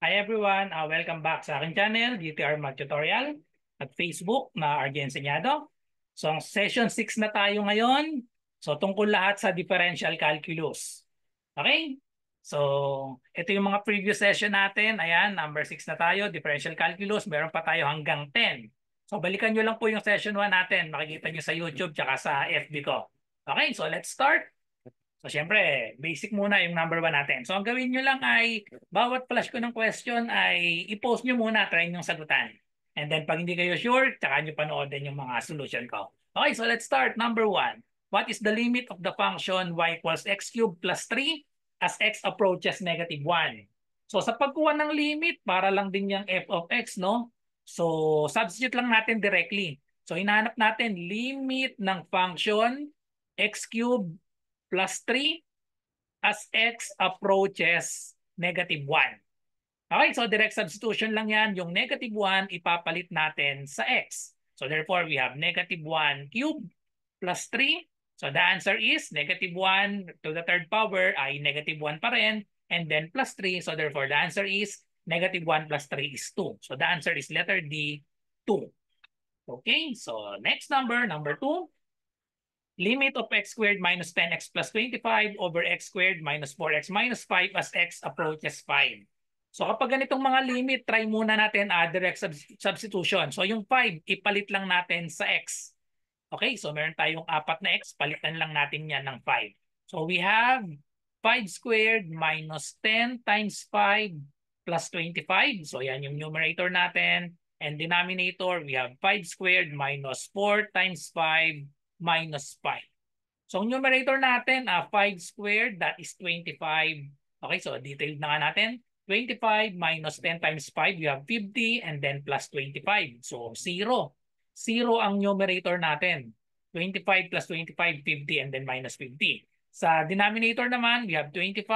Hi everyone, uh, welcome back sa akin channel, DTR Math Tutorial at Facebook na RG Senyado. So ang session 6 na tayo ngayon, so tungkol lahat sa differential calculus. Okay? So ito yung mga previous session natin, ayan, number 6 na tayo, differential calculus, meron pa tayo hanggang 10. So balikan nyo lang po yung session 1 natin, makikita nyo sa YouTube tsaka sa FB ko. Okay, so let's start. So, syempre, basic muna yung number 1 natin. So, ang gawin nyo lang ay, bawat flash ko ng question ay i-post nyo muna, try nyo sagutan. And then, pag hindi kayo sure, tsaka nyo panoodin yung mga solution ko. Okay, so let's start. Number 1, what is the limit of the function y equals x cubed plus 3 as x approaches negative 1? So, sa pagkuha ng limit, para lang din yung f of x, no? So, substitute lang natin directly. So, hinahanap natin limit ng function x cubed plus 3 as x approaches negative 1. Okay, so direct substitution lang yan. Yung negative 1 ipapalit natin sa x. So therefore, we have negative 1 cubed plus 3. So the answer is negative 1 to the third power ay negative 1 pa rin. And then plus 3. So therefore, the answer is negative 1 plus 3 is 2. So the answer is letter D, 2. Okay, so next number, number 2 limit of x squared minus 10x plus 25 over x squared minus 4x minus 5 as x approaches 5. So kapag ganitong mga limit, try muna natin uh, direct sub substitution. So yung 5, ipalit lang natin sa x. Okay, so meron tayong 4 na x, palitan lang natin yan ng 5. So we have 5 squared minus 10 times 5 plus 25. So yan yung numerator natin. And denominator, we have 5 squared minus 4 times 5 minus 5. So ang numerator natin, uh, ah, 5 squared, that is 25. Okay, so detailed na nga natin. 25 minus 10 times 5, you have 50 and then plus 25. So 0. 0 ang numerator natin. 25 plus 25, 50 and then minus 50. Sa denominator naman, we have 25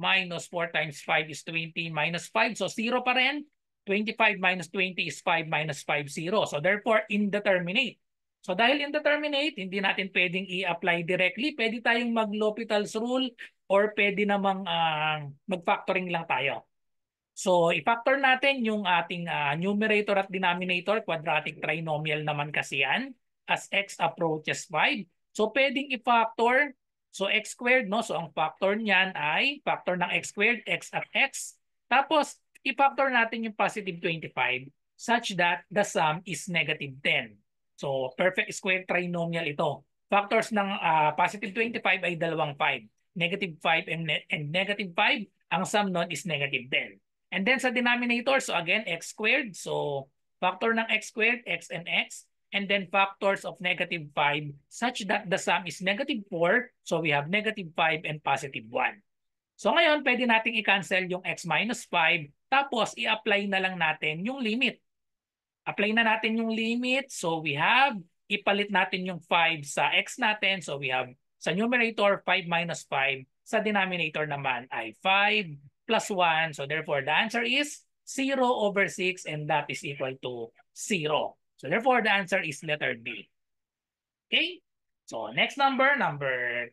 minus 4 times 5 is 20 minus 5. So 0 pa rin. 25 minus 20 is 5 minus 5, 0. So therefore, indeterminate. So dahil indeterminate, hindi natin pwedeng i-apply directly. Pwede tayong mag-L'Hopital's rule or pwede namang uh, mag-factoring lang tayo. So i-factor natin yung ating uh, numerator at denominator. Quadratic trinomial naman kasi yan as x approaches 5. So pwedeng i-factor. So x squared, no? So ang factor niyan ay factor ng x squared, x at x. Tapos i-factor natin yung positive 25 such that the sum is negative 10. So, perfect square trinomial ito. Factors ng uh, positive 25 ay dalawang 5. Negative 5 and, ne and negative 5, ang sum nun is negative 10. And then sa denominator, so again, x squared. So, factor ng x squared, x and x. And then factors of negative 5 such that the sum is negative 4. So, we have negative 5 and positive 1. So ngayon, pwede nating i-cancel yung x minus 5 tapos i-apply na lang natin yung limit apply na natin yung limit. So we have, ipalit natin yung 5 sa x natin. So we have sa numerator 5 minus 5. Sa denominator naman ay 5 plus 1. So therefore the answer is 0 over 6 and that is equal to 0. So therefore the answer is letter D. Okay? So next number, number 3.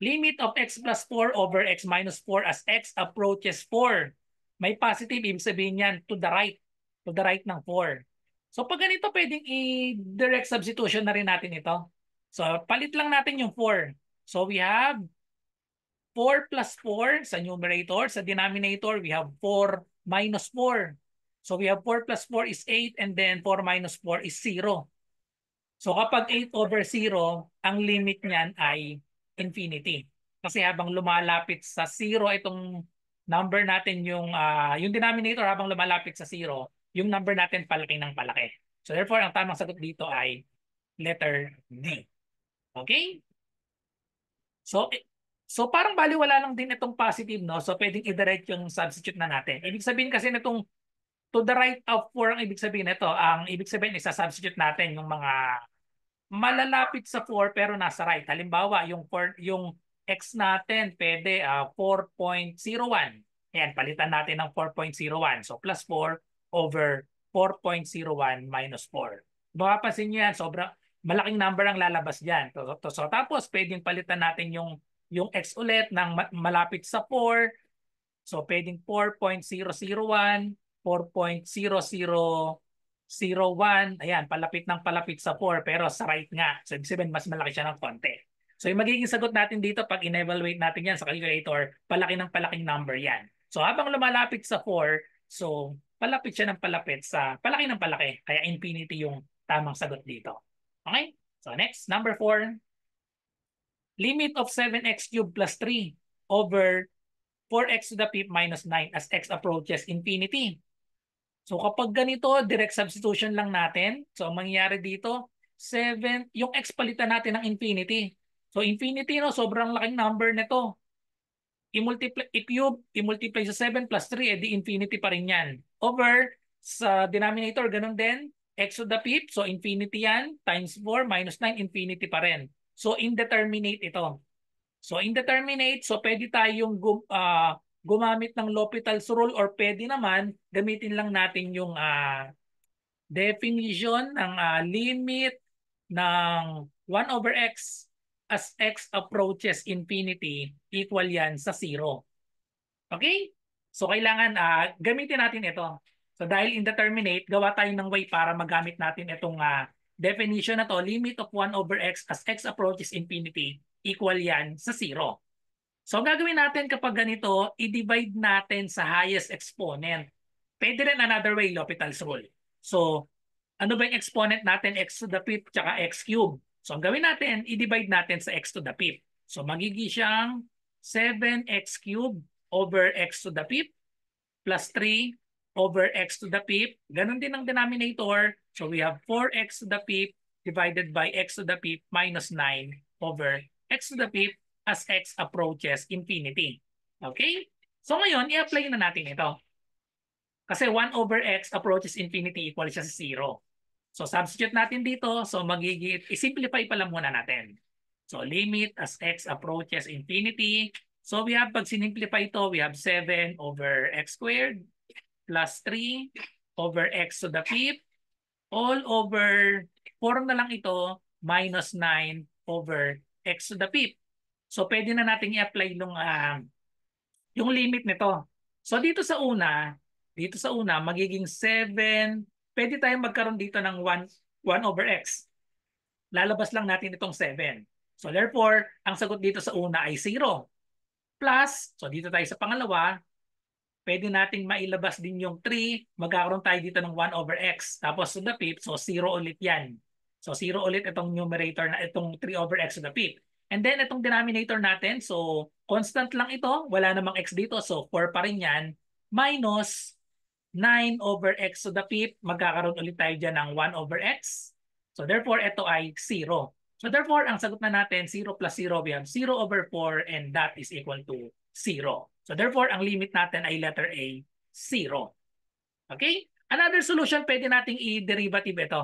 Limit of x plus 4 over x minus 4 as x approaches 4. May positive, ibig sabihin yan, to the right. To the right ng 4. So pag ganito, pwedeng i-direct substitution na rin natin ito. So palit lang natin yung 4. So we have 4 plus 4 sa numerator. Sa denominator, we have 4 minus 4. So we have 4 plus 4 is 8 and then 4 minus 4 is 0. So kapag 8 over 0, ang limit niyan ay infinity. Kasi habang lumalapit sa 0 itong number natin yung uh, yung denominator habang lumalapit sa 0, yung number natin palaki ng palaki. So therefore, ang tamang sagot dito ay letter D. Okay? So, so parang baliwala lang din itong positive, no? So pwedeng i-direct yung substitute na natin. Ibig sabihin kasi nitong to the right of 4 ang ibig sabihin nito. Ang ibig sabihin, isa-substitute natin yung mga malalapit sa 4 pero nasa right. Halimbawa, yung, 4, yung x natin pwede uh, ah, 4.01. Ayan, palitan natin ng 4.01. So plus 4 over 4.01 minus 4. Mapapansin nyo yan, sobrang malaking number ang lalabas dyan. So, so, so, tapos pwedeng palitan natin yung, yung x ulit ng malapit sa 4. So pwedeng 4.001, 4.0001. Ayan, palapit ng palapit sa 4 pero sa right nga. So ibig sabihin mas malaki siya ng konti. So yung magiging sagot natin dito pag in-evaluate natin yan sa calculator, palaki ng palaking number yan. So habang lumalapit sa 4, so palapit siya ng palapit sa palaki ng palaki. Kaya infinity yung tamang sagot dito. Okay? So next, number 4. Limit of 7x cubed plus 3 over 4x to the fifth minus 9 as x approaches infinity. So kapag ganito, direct substitution lang natin. So ang mangyayari dito, 7, yung x palitan natin ng infinity. So infinity, no, sobrang laking number nito. I-multiply, i-cube, i-multiply sa 7 plus 3, eh di infinity pa rin yan over sa denominator, ganun din. X to the fifth, so infinity yan, times 4 minus 9, infinity pa rin. So indeterminate ito. So indeterminate, so pwede tayong gum, uh, gumamit ng L'Hopital's rule or pwede naman gamitin lang natin yung uh, definition ng uh, limit ng 1 over x as x approaches infinity equal yan sa 0. Okay? So kailangan uh, gamitin natin ito. So dahil indeterminate, gawa tayo ng way para magamit natin itong uh, definition na to, limit of 1 over x as x approaches infinity, equal yan sa 0. So ang gagawin natin kapag ganito, i-divide natin sa highest exponent. Pwede rin another way, L'Hopital's rule. So ano ba yung exponent natin? x to the fifth tsaka x cube. So ang gawin natin, i-divide natin sa x to the fifth. So magiging siyang 7x cube over x to the fifth plus 3 over x to the fifth. Ganon din ang denominator. So we have 4x to the fifth divided by x to the fifth minus 9 over x to the fifth as x approaches infinity. Okay? So ngayon, i-apply na natin ito. Kasi 1 over x approaches infinity equal siya sa 0. So substitute natin dito. So magigit, i-simplify pala muna natin. So limit as x approaches infinity So we have, pag sinimplify ito, we have 7 over x squared plus 3 over x to the fifth all over 4 na lang ito minus 9 over x to the fifth. So pwede na nating i-apply yung, uh, yung limit nito. So dito sa una, dito sa una magiging 7, pwede tayong magkaroon dito ng 1, 1 over x. Lalabas lang natin itong 7. So therefore, ang sagot dito sa una ay 0 plus, so dito tayo sa pangalawa, pwede nating mailabas din yung 3, magkakaroon tayo dito ng 1 over x. Tapos to the fifth, so 0 ulit yan. So 0 ulit itong numerator na itong 3 over x to the fifth. And then itong denominator natin, so constant lang ito, wala namang x dito, so 4 pa rin yan, minus 9 over x to the fifth, magkakaroon ulit tayo dyan ng 1 over x. So therefore, ito ay 0. So therefore, ang sagot na natin, 0 plus 0, we have 0 over 4 and that is equal to 0. So therefore, ang limit natin ay letter A, 0. Okay? Another solution, pwede nating i-derivative ito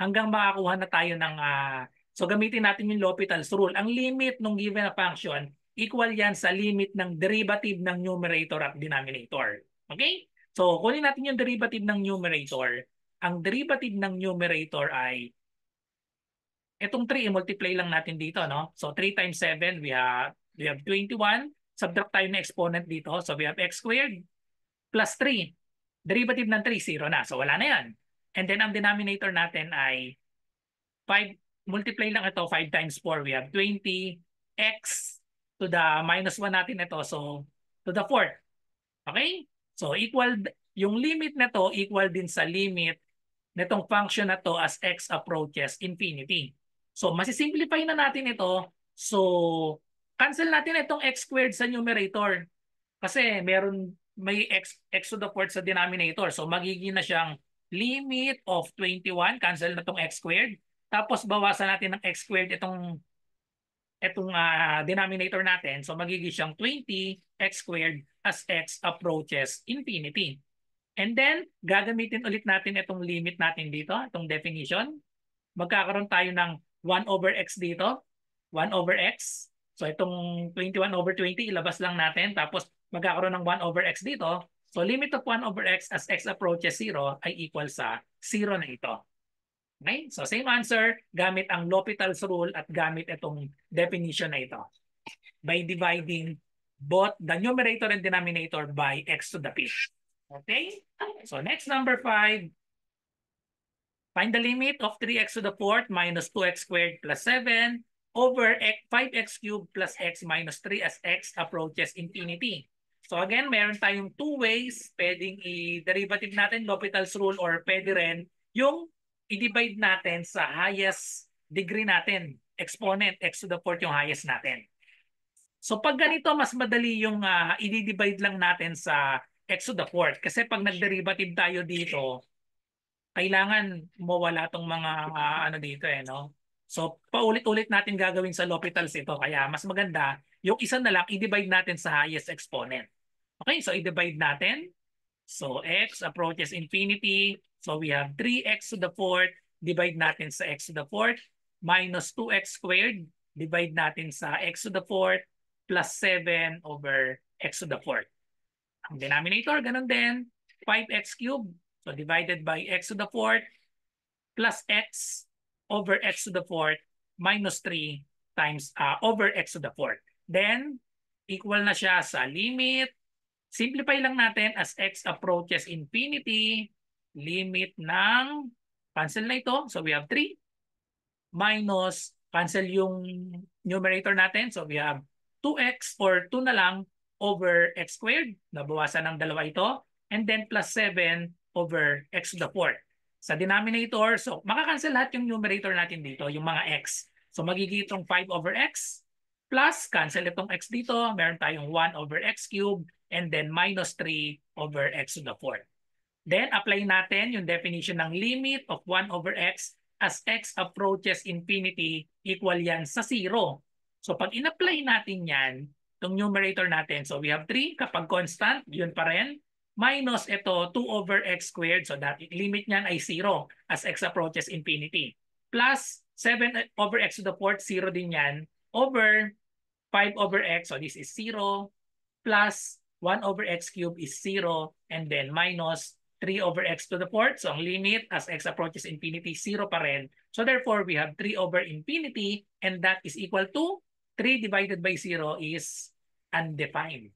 hanggang makakuha na tayo ng... Uh, so gamitin natin yung L'Hopital's rule. Ang limit ng given na function, equal yan sa limit ng derivative ng numerator at denominator. Okay? So kunin natin yung derivative ng numerator. Ang derivative ng numerator ay itong 3 i multiply lang natin dito no. So 3 times 7 we have we have 21 subtract tayo ng exponent dito. So we have x squared plus 3. Derivative ng 3 0 na. So wala na 'yan. And then ang denominator natin ay 5 multiply lang ito 5 times 4 we have 20 x to the minus 1 natin ito. So to the fourth. Okay? So equal yung limit na to equal din sa limit nitong function na to as x approaches infinity. So, masisimplify na natin ito. So, cancel natin itong x squared sa numerator. Kasi meron may x, x to the fourth sa denominator. So, magiging na siyang limit of 21. Cancel na itong x squared. Tapos, bawasan natin ng x squared itong itong uh, denominator natin. So, magiging siyang 20x squared as x approaches infinity. And then, gagamitin ulit natin itong limit natin dito, itong definition. Magkakaroon tayo ng 1 over x dito. 1 over x. So itong 21 over 20, ilabas lang natin. Tapos magkakaroon ng 1 over x dito. So limit of 1 over x as x approaches 0 ay equal sa 0 na ito. Okay? So same answer, gamit ang L'Hopital's rule at gamit itong definition na ito. By dividing both the numerator and denominator by x to the p. Okay? So next number 5, Find the limit of 3x to the fourth minus 2x squared plus 7 over 5x cubed plus x minus 3 as x approaches infinity. So again, meron tayong two ways pwedeng i-derivative natin L'Hopital's rule or pwede rin yung i-divide natin sa highest degree natin. Exponent, x to the fourth yung highest natin. So pag ganito, mas madali yung uh, i-divide lang natin sa x to the fourth. Kasi pag nag-derivative tayo dito, kailangan mawala tong mga uh, ano dito eh, no? So, paulit-ulit natin gagawin sa L'Hopital's ito. Kaya mas maganda, yung isa na lang, i-divide natin sa highest exponent. Okay, so i-divide natin. So, x approaches infinity. So, we have 3x to the fourth. Divide natin sa x to the fourth. Minus 2x squared. Divide natin sa x to the fourth. Plus 7 over x to the fourth. Ang denominator, ganun din. 5x cubed So divided by x to the fourth plus x over x to the fourth minus 3 times uh, over x to the fourth. Then, equal na siya sa limit. Simplify lang natin as x approaches infinity. Limit ng, cancel na ito. So we have 3 minus, cancel yung numerator natin. So we have 2x or 2 na lang over x squared. Nabawasan ng dalawa ito. And then plus 7 over x to the 4. Sa denominator, so makakancel lahat yung numerator natin dito, yung mga x. So magiging itong 5 over x plus cancel itong x dito, meron tayong 1 over x cubed and then minus 3 over x to the 4. Then apply natin yung definition ng limit of 1 over x as x approaches infinity equal yan sa 0. So pag in-apply natin yan, itong numerator natin, so we have 3, kapag constant, yun pa rin minus ito 2 over x squared. So that limit niyan ay 0 as x approaches infinity. Plus 7 over x to the fourth, 0 din yan. Over 5 over x, so this is 0. Plus 1 over x cube is 0. And then minus 3 over x to the fourth. So ang limit as x approaches infinity, 0 pa rin. So therefore, we have 3 over infinity and that is equal to 3 divided by 0 is undefined.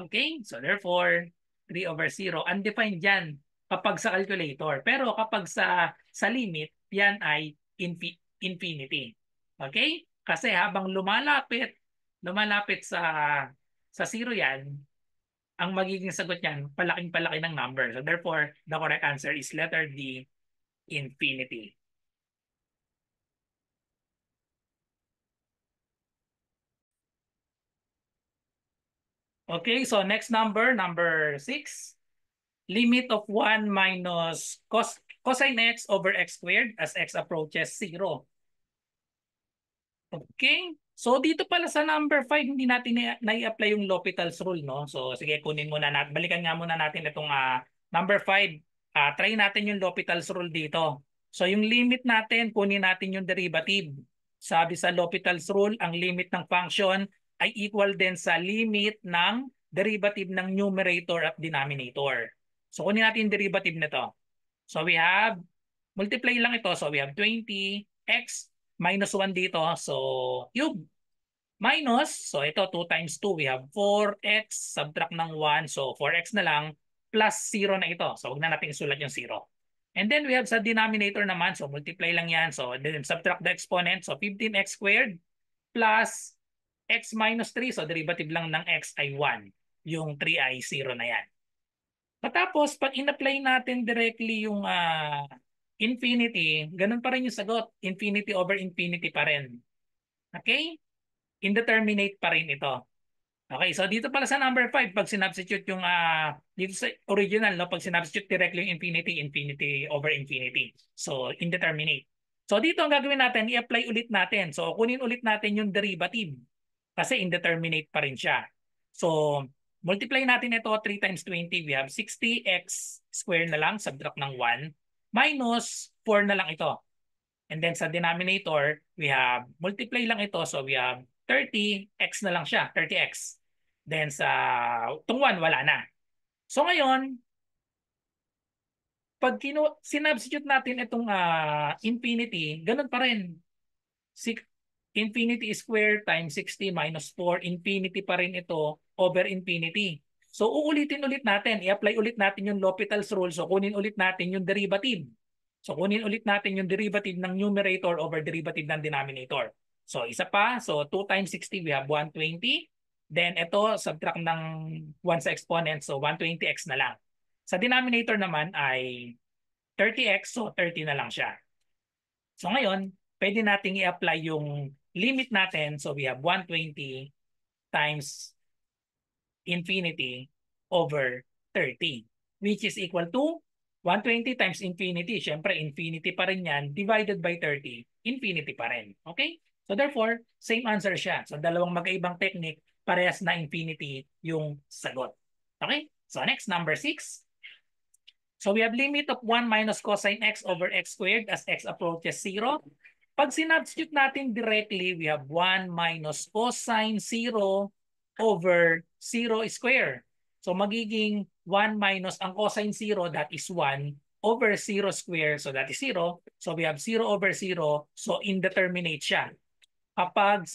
Okay? So therefore, 3 over 0. Undefined yan kapag sa calculator. Pero kapag sa, sa limit, yan ay infi infinity. Okay? Kasi habang lumalapit, lumalapit sa sa 0 yan, ang magiging sagot niyan, palaking-palaki ng number. So therefore, the correct answer is letter D, infinity. Okay, so next number, number 6. Limit of 1 minus cos cosine x over x squared as x approaches 0. Okay, so dito pala sa number 5, hindi natin nai apply yung L'Hopital's rule, no? So sige, kunin muna natin. Balikan nga muna natin itong uh, number 5. Uh, ah, try natin yung L'Hopital's rule dito. So yung limit natin, kunin natin yung derivative. Sabi sa L'Hopital's rule, ang limit ng function ay equal din sa limit ng derivative ng numerator at denominator. So kunin natin yung derivative nito. So we have, multiply lang ito. So we have 20x minus 1 dito. So cube minus, so ito 2 times 2. We have 4x subtract ng 1. So 4x na lang plus 0 na ito. So huwag na natin isulat yung 0. And then we have sa denominator naman. So multiply lang yan. So then subtract the exponent. So 15x squared plus x minus 3, so derivative lang ng x ay 1. Yung 3 ay 0 na yan. Matapos, pag in-apply natin directly yung uh, infinity, ganun pa rin yung sagot. Infinity over infinity pa rin. Okay? Indeterminate pa rin ito. Okay, so dito pala sa number 5, pag sinubstitute yung, uh, dito sa original, no, pag sinubstitute directly yung infinity, infinity over infinity. So, indeterminate. So, dito ang gagawin natin, i-apply ulit natin. So, kunin ulit natin yung derivative kasi indeterminate pa rin siya. So, multiply natin ito 3 times 20, we have 60x square na lang, subtract ng 1, minus 4 na lang ito. And then sa denominator, we have multiply lang ito, so we have 30x na lang siya, 30x. Then sa itong 1, wala na. So ngayon, pag kinu- sinubstitute natin itong uh, infinity, ganun pa rin. Six, infinity squared times 60 minus 4, infinity pa rin ito over infinity. So uulitin ulit natin, i-apply ulit natin yung L'Hopital's rule. So kunin ulit natin yung derivative. So kunin ulit natin yung derivative ng numerator over derivative ng denominator. So isa pa, so 2 times 60 we have 120. Then ito, subtract ng 1 sa exponent, so 120x na lang. Sa denominator naman ay 30x, so 30 na lang siya. So ngayon, pwede nating i-apply yung limit natin, so we have 120 times infinity over 30, which is equal to 120 times infinity. syempre infinity pa rin yan, divided by 30, infinity pa rin. Okay? So therefore, same answer siya. So dalawang magkaibang technique, parehas na infinity yung sagot. Okay? So next, number 6. So we have limit of 1 minus cosine x over x squared as x approaches 0. Pag sinubstitute natin directly, we have 1 minus cosine 0 over 0 square. So magiging 1 minus ang cosine 0, that is 1, over 0 square, so that is 0. So we have 0 over 0, so indeterminate siya. Kapag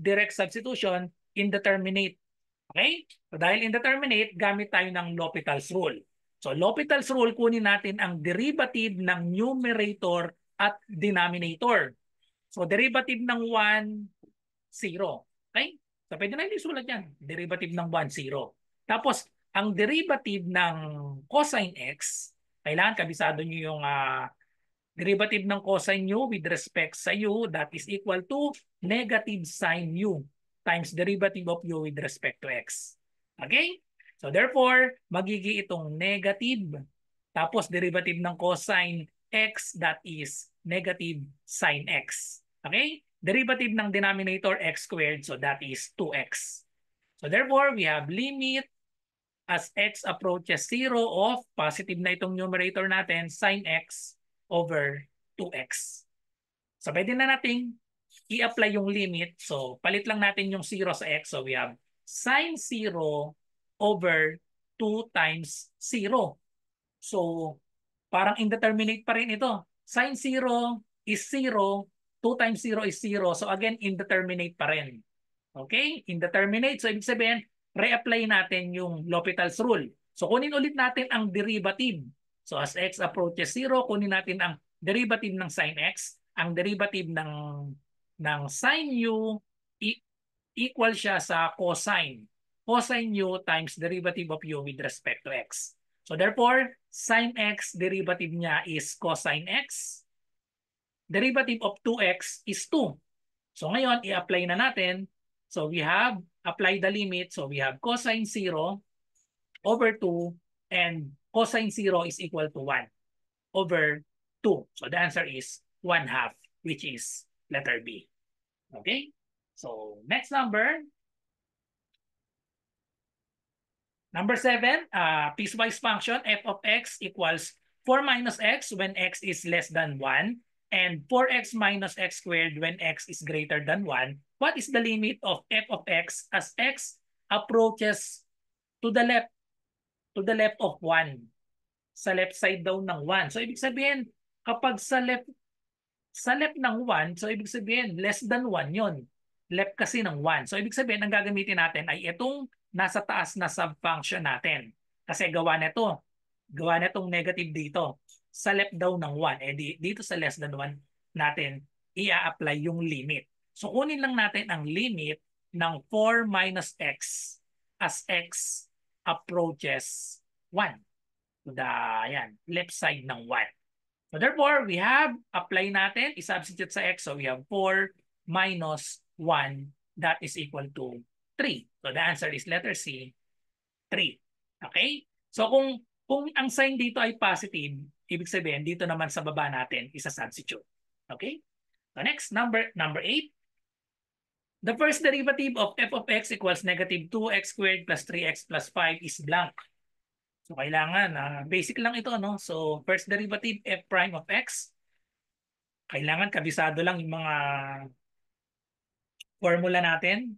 direct substitution, indeterminate. Okay? So dahil indeterminate, gamit tayo ng L'Hopital's rule. So L'Hopital's rule, kunin natin ang derivative ng numerator at denominator. So derivative ng 1, 0. Okay? So pwede na isulat yan. Derivative ng 1, 0. Tapos ang derivative ng cosine x, kailangan kabisado nyo yung uh, derivative ng cosine u with respect sa u that is equal to negative sine u times derivative of u with respect to x. Okay? So therefore, magiging itong negative tapos derivative ng cosine x that is negative sine x. Okay? Derivative ng denominator x squared, so that is 2x. So therefore, we have limit as x approaches 0 of positive na itong numerator natin, sine x over 2x. So pwede na nating i-apply yung limit. So palit lang natin yung 0 sa x. So we have sine 0 over 2 times 0. So parang indeterminate pa rin ito. Sin 0 is 0, 2 times 0 is 0. So again, indeterminate pa rin. Okay? Indeterminate. So ibig sabihin, reapply natin yung L'Hopital's rule. So kunin ulit natin ang derivative. So as x approaches 0, kunin natin ang derivative ng sin x. Ang derivative ng ng sin u equal siya sa cosine. Cosine u times derivative of u with respect to x. So therefore, sine x derivative niya is cosine x. Derivative of 2x is 2. So ngayon, i-apply na natin. So we have, apply the limit. So we have cosine 0 over 2 and cosine 0 is equal to 1 over 2. So the answer is 1 half, which is letter B. Okay? So next number, Number seven, uh, piecewise function f of x equals 4 minus x when x is less than 1 and 4x minus x squared when x is greater than 1. What is the limit of f of x as x approaches to the left to the left of 1 sa left side daw ng 1. So ibig sabihin kapag sa left sa left ng 1, so ibig sabihin less than 1 'yon. Left kasi ng 1. So ibig sabihin ang gagamitin natin ay itong nasa taas na subfunction natin. Kasi gawa nito, gawa nitong negative dito. Sa left daw ng 1, eh dito sa less than 1 natin i-apply yung limit. So kunin lang natin ang limit ng 4 minus x as x approaches 1 to the ayan, left side ng 1. So therefore, we have, apply natin, isubstitute sa x. So we have 4 minus 1 that is equal to 3. So the answer is letter C, 3. Okay? So kung kung ang sign dito ay positive, ibig sabihin dito naman sa baba natin isa substitute. Okay? So next number number 8. The first derivative of f of x equals negative 2x squared plus 3x plus 5 is blank. So kailangan, uh, basic lang ito. No? So first derivative f prime of x. Kailangan kabisado lang yung mga formula natin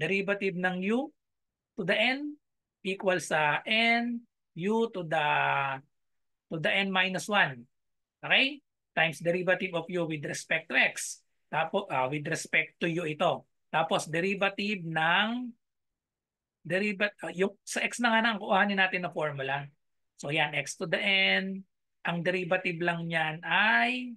derivative ng u to the n equals sa n u to the to the n minus 1. Okay? Times derivative of u with respect to x. Tapos uh, ah, with respect to u ito. Tapos derivative ng derivative uh, ah, yung sa x na nga nang kuhanin natin na formula. So yan x to the n ang derivative lang niyan ay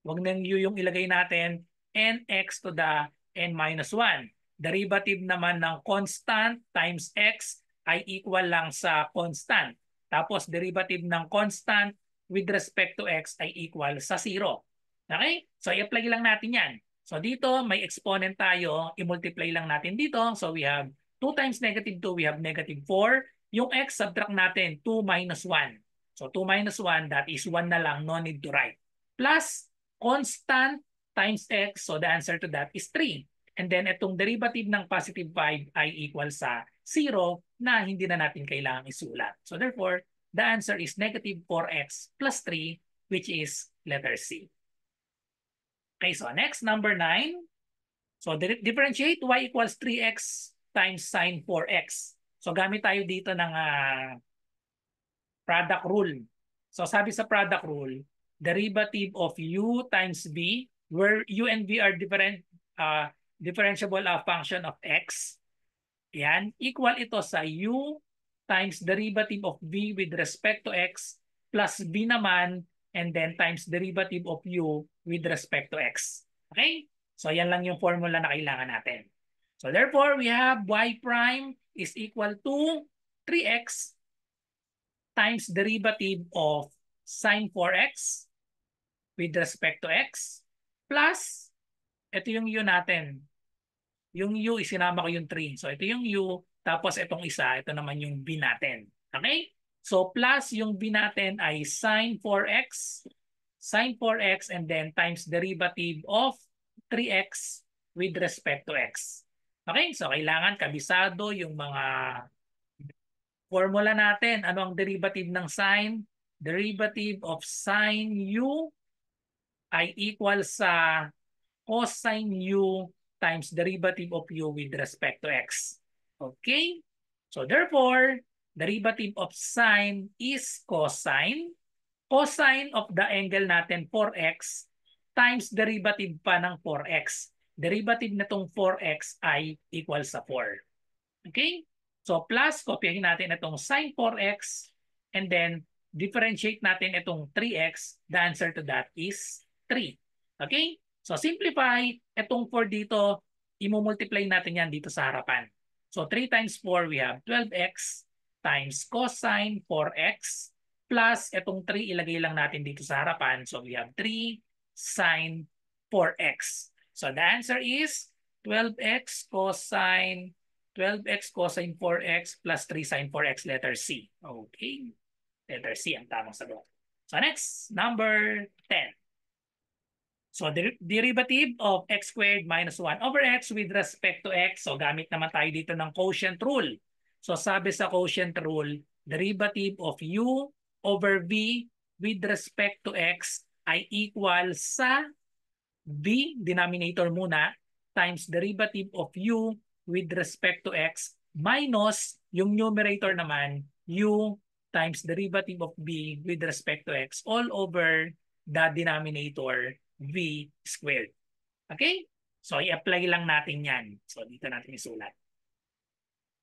wag nang u yung ilagay natin nx to the n minus 1. Derivative naman ng constant times x ay equal lang sa constant. Tapos derivative ng constant with respect to x ay equal sa 0. Okay? So i-apply lang natin yan. So dito may exponent tayo, i-multiply lang natin dito. So we have 2 times negative 2, we have negative 4. Yung x subtract natin 2 minus 1. So 2 minus 1, that is 1 na lang, no need to write. Plus constant times x, so the answer to that is 3. And then itong derivative ng positive 5 ay equal sa 0 na hindi na natin kailangang isulat. So therefore, the answer is negative 4x plus 3 which is letter C. Okay, so next, number 9. So differentiate y equals 3x times sine 4x. So gamit tayo dito ng uh, product rule. So sabi sa product rule, derivative of u times b where u and b are different uh, differentiable uh, function of x, yan, equal ito sa u times derivative of v with respect to x plus v naman and then times derivative of u with respect to x. Okay? So yan lang yung formula na kailangan natin. So therefore, we have y prime is equal to 3x times derivative of sine 4x with respect to x plus ito yung U natin. Yung U, isinama ko yung 3. So ito yung U, tapos itong isa, ito naman yung B natin. Okay? So plus yung B natin ay sine 4x, sine 4x and then times derivative of 3x with respect to x. Okay? So kailangan kabisado yung mga formula natin. Ano ang derivative ng sine? Derivative of sine u ay equal sa cosine u times derivative of u with respect to x. Okay? So therefore, derivative of sine is cosine. Cosine of the angle natin 4x times derivative pa ng 4x. Derivative na tong 4x ay equal sa 4. Okay? So plus, kopyahin natin itong sine 4x and then differentiate natin itong 3x. The answer to that is 3. Okay? So simplify, itong 4 dito, i-multiply natin yan dito sa harapan. So 3 times 4, we have 12x times cosine 4x plus itong 3 ilagay lang natin dito sa harapan. So we have 3 sine 4x. So the answer is 12x cosine 12x cosine 4x plus 3 sine 4x letter C. Okay. Letter C ang tamang sagot. So next, number 10. So der derivative of x squared minus 1 over x with respect to x. So gamit naman tayo dito ng quotient rule. So sabi sa quotient rule, derivative of u over v with respect to x ay equal sa v denominator muna times derivative of u with respect to x minus yung numerator naman u times derivative of b with respect to x all over the denominator v squared. Okay? So, i-apply lang natin yan. So, dito natin isulat.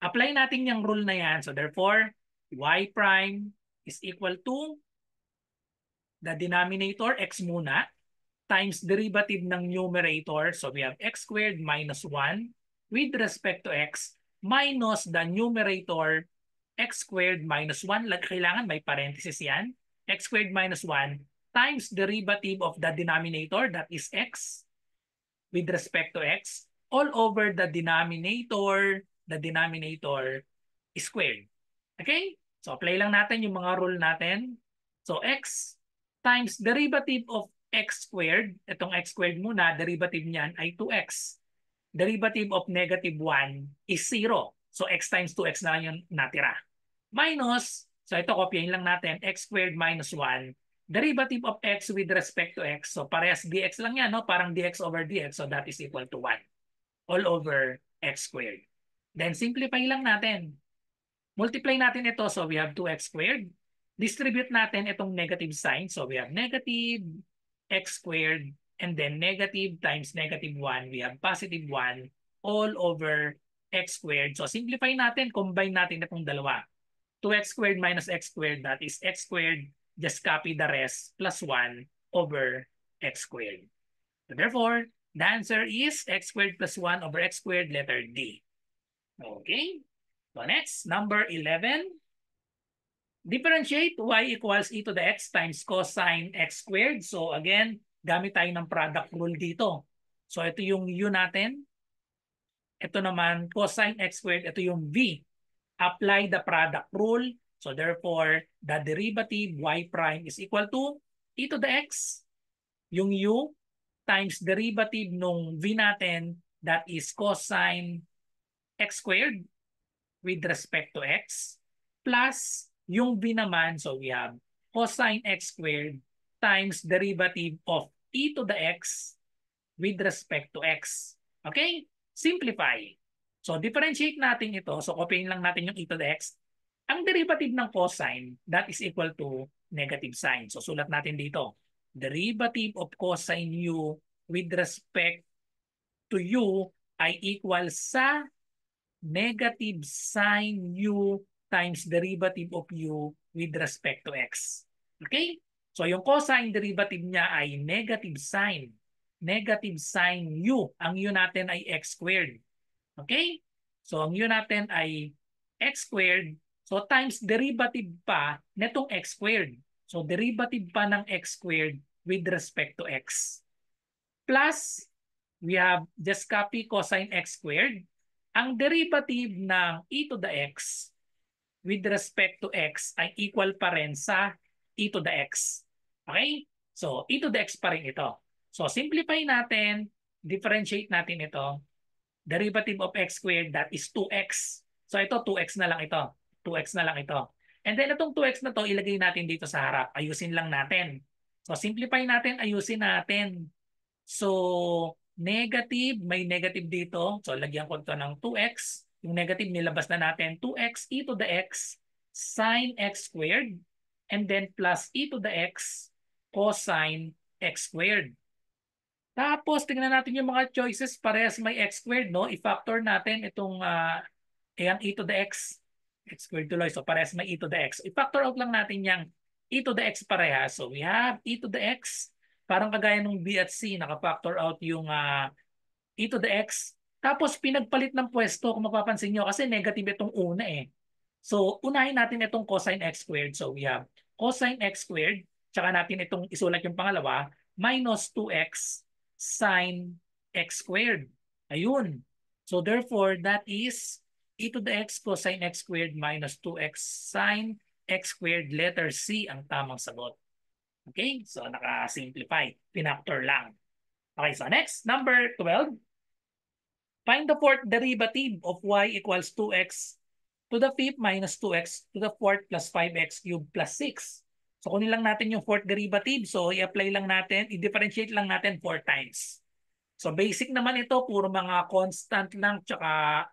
Apply natin yung rule na yan. So, therefore, y prime is equal to the denominator, x muna, times derivative ng numerator. So, we have x squared minus 1 with respect to x minus the numerator x squared minus 1. Kailangan may parenthesis yan. x squared minus 1 times derivative of the denominator, that is x, with respect to x, all over the denominator, the denominator squared. Okay? So, apply lang natin yung mga rule natin. So, x times derivative of x squared, itong x squared muna, derivative niyan ay 2x. Derivative of negative 1 is 0. So, x times 2x na lang yung natira. Minus, so ito kopyahin lang natin, x squared minus 1 derivative of x with respect to x. So parehas dx lang yan, no? parang dx over dx. So that is equal to 1 all over x squared. Then simplify lang natin. Multiply natin ito. So we have 2x squared. Distribute natin itong negative sign. So we have negative x squared and then negative times negative 1. We have positive 1 all over x squared. So simplify natin. Combine natin itong dalawa. 2x squared minus x squared that is x squared just copy the rest plus 1 over x squared. So therefore, the answer is x squared plus 1 over x squared, letter D. Okay? So next, number 11. Differentiate y equals e to the x times cosine x squared. So again, gamit tayo ng product rule dito. So ito yung u natin. Ito naman, cosine x squared, ito yung v. Apply the product rule So therefore, the derivative y prime is equal to e to the x, yung u, times derivative nung v natin that is cosine x squared with respect to x plus yung v naman, so we have cosine x squared times derivative of e to the x with respect to x. Okay? Simplify. So differentiate natin ito. So copyin lang natin yung e to the x. Ang derivative ng cosine, that is equal to negative sign. So sulat natin dito, derivative of cosine u with respect to u ay equal sa negative sine u times derivative of u with respect to x. Okay? So yung cosine derivative niya ay negative sine. Negative sine u. Ang u natin ay x squared. Okay? So ang u natin ay x squared So times derivative pa netong x squared. So derivative pa ng x squared with respect to x. Plus, we have just copy cosine x squared. Ang derivative ng e to the x with respect to x ay equal pa rin sa e to the x. Okay? So e to the x pa rin ito. So simplify natin, differentiate natin ito. Derivative of x squared that is 2x. So ito 2x na lang ito. 2x na lang ito. And then itong 2x na to ilagay natin dito sa harap. Ayusin lang natin. So simplify natin, ayusin natin. So negative, may negative dito. So lagyan ko ito ng 2x. Yung negative nilabas na natin 2x e to the x sine x squared and then plus e to the x cosine x squared. Tapos tingnan natin yung mga choices. Parehas may x squared, no? I-factor natin itong uh, ayan, e to the x x squared tuloy. So parehas may e to the x. I-factor out lang natin yung e to the x pareha. So we have e to the x. Parang kagaya nung b at c, naka out yung uh, e to the x. Tapos pinagpalit ng pwesto kung mapapansin nyo kasi negative itong una eh. So unahin natin itong cosine x squared. So we have cosine x squared, tsaka natin itong isulat yung pangalawa, minus 2x sine x squared. Ayun. So therefore, that is e to the x cosine x squared minus 2x sine x squared letter C ang tamang sagot. Okay? So naka-simplify. Pinactor lang. Okay, so next, number 12. Find the fourth derivative of y equals 2x to the fifth minus 2x to the fourth plus 5x cubed plus 6. So kunin lang natin yung fourth derivative. So i-apply lang natin, i-differentiate lang natin four times. So basic naman ito, puro mga constant lang tsaka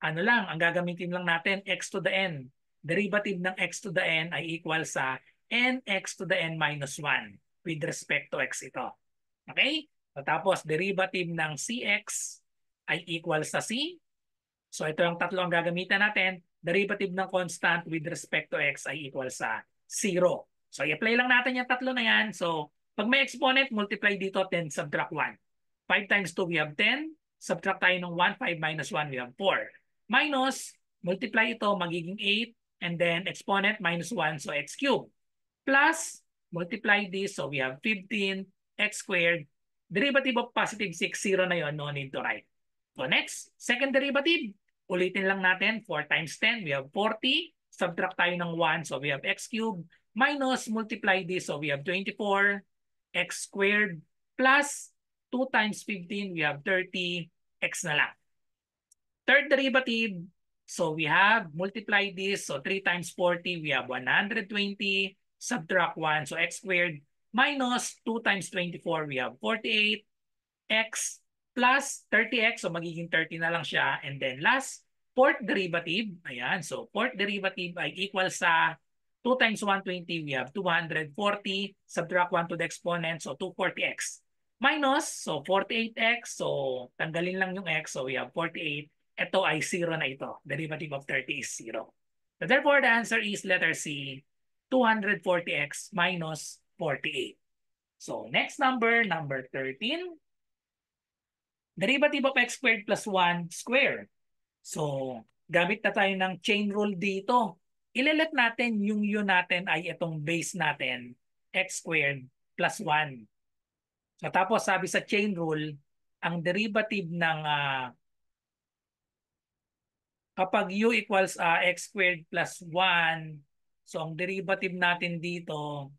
ano lang, ang gagamitin lang natin, x to the n. Derivative ng x to the n ay equal sa nx to the n minus 1 with respect to x ito. Okay? So, tapos, derivative ng cx ay equal sa c. So ito yung tatlo ang gagamitan natin. Derivative ng constant with respect to x ay equal sa 0. So i-apply lang natin yung tatlo na yan. So pag may exponent, multiply dito 10, subtract 1. 5 times 2, we have 10. Subtract tayo ng 1, 5 minus 1, we have 4 minus, multiply ito, magiging 8, and then exponent minus 1, so x cubed. Plus, multiply this, so we have 15, x squared, derivative of positive 6, 0 na yon, no need to write. So next, second derivative, ulitin lang natin, 4 times 10, we have 40, subtract tayo ng 1, so we have x cubed, minus multiply this, so we have 24, x squared, plus 2 times 15, we have 30, x na lang. Third derivative, so we have multiply this, so 3 times 40, we have 120, subtract 1, so x squared, minus 2 times 24, we have 48, x plus 30x, so magiging 30 na lang siya. And then last, fourth derivative, ayan, so fourth derivative ay equal sa 2 times 120, we have 240, subtract 1 to the exponent, so 240x. Minus, so 48x, so tanggalin lang yung x, so we have 48 ito ay 0 na ito. Derivative of 30 is 0. So therefore, the answer is letter C, 240x minus 48. So next number, number 13. Derivative of x squared plus 1 squared. So gamit na tayo ng chain rule dito. Ilalat natin yung u natin ay itong base natin, x squared plus 1. So tapos sabi sa chain rule, ang derivative ng uh, kapag u equals uh, x squared plus 1, so ang derivative natin dito,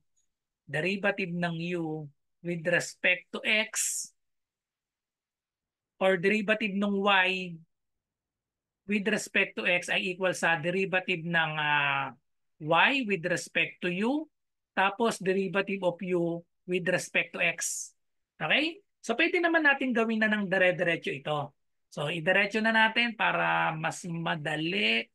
derivative ng u with respect to x or derivative ng y with respect to x ay equal sa derivative ng uh, y with respect to u tapos derivative of u with respect to x. Okay? So pwede naman natin gawin na ng dire-diretso ito. So, idiretso na natin para mas madali.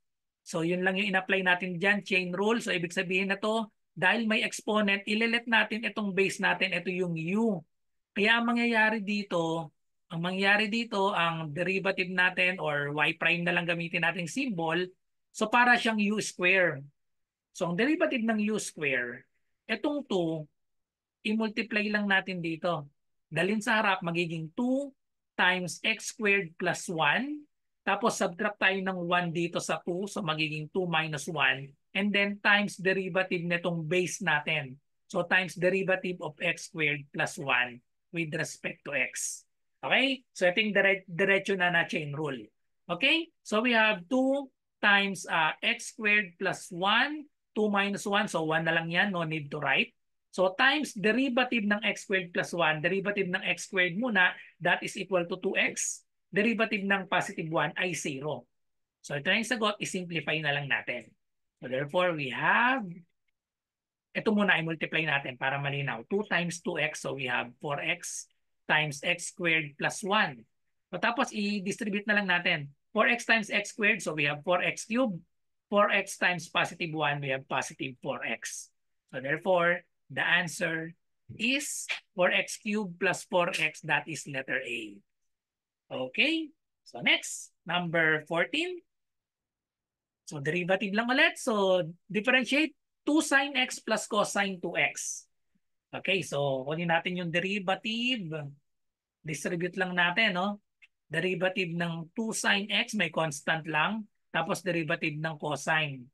So, yun lang yung in-apply natin dyan, chain rule. So, ibig sabihin na to, dahil may exponent, ililet natin itong base natin, ito yung u. Kaya ang mangyayari dito, ang mangyayari dito, ang derivative natin or y prime na lang gamitin nating symbol, so para siyang u square. So, ang derivative ng u square, itong 2, i-multiply lang natin dito. Dalin sa harap, magiging 2 times x squared plus 1. Tapos subtract tayo ng 1 dito sa 2. So magiging 2 minus 1. And then times derivative nitong base natin. So times derivative of x squared plus 1 with respect to x. Okay? So I think dire diretso na na chain rule. Okay? So we have 2 times uh, x squared plus 1, 2 minus 1. So 1 na lang yan. No need to write. So times derivative ng x squared plus 1, derivative ng x squared muna, that is equal to 2x. Derivative ng positive 1 ay 0. So ito na yung sagot, isimplify na lang natin. So therefore, we have, ito muna i-multiply natin para malinaw. 2 times 2x, so we have 4x times x squared plus 1. So tapos i-distribute na lang natin. 4x times x squared, so we have 4x cubed. 4x times positive 1, we have positive 4x. So therefore, The answer is 4x cubed plus 4x, that is letter A. Okay, so next, number 14. So derivative lang ulit. So differentiate 2 sine x plus cosine 2x. Okay, so kunin natin yung derivative. Distribute lang natin, no? Derivative ng 2 sine x, may constant lang. Tapos derivative ng cosine.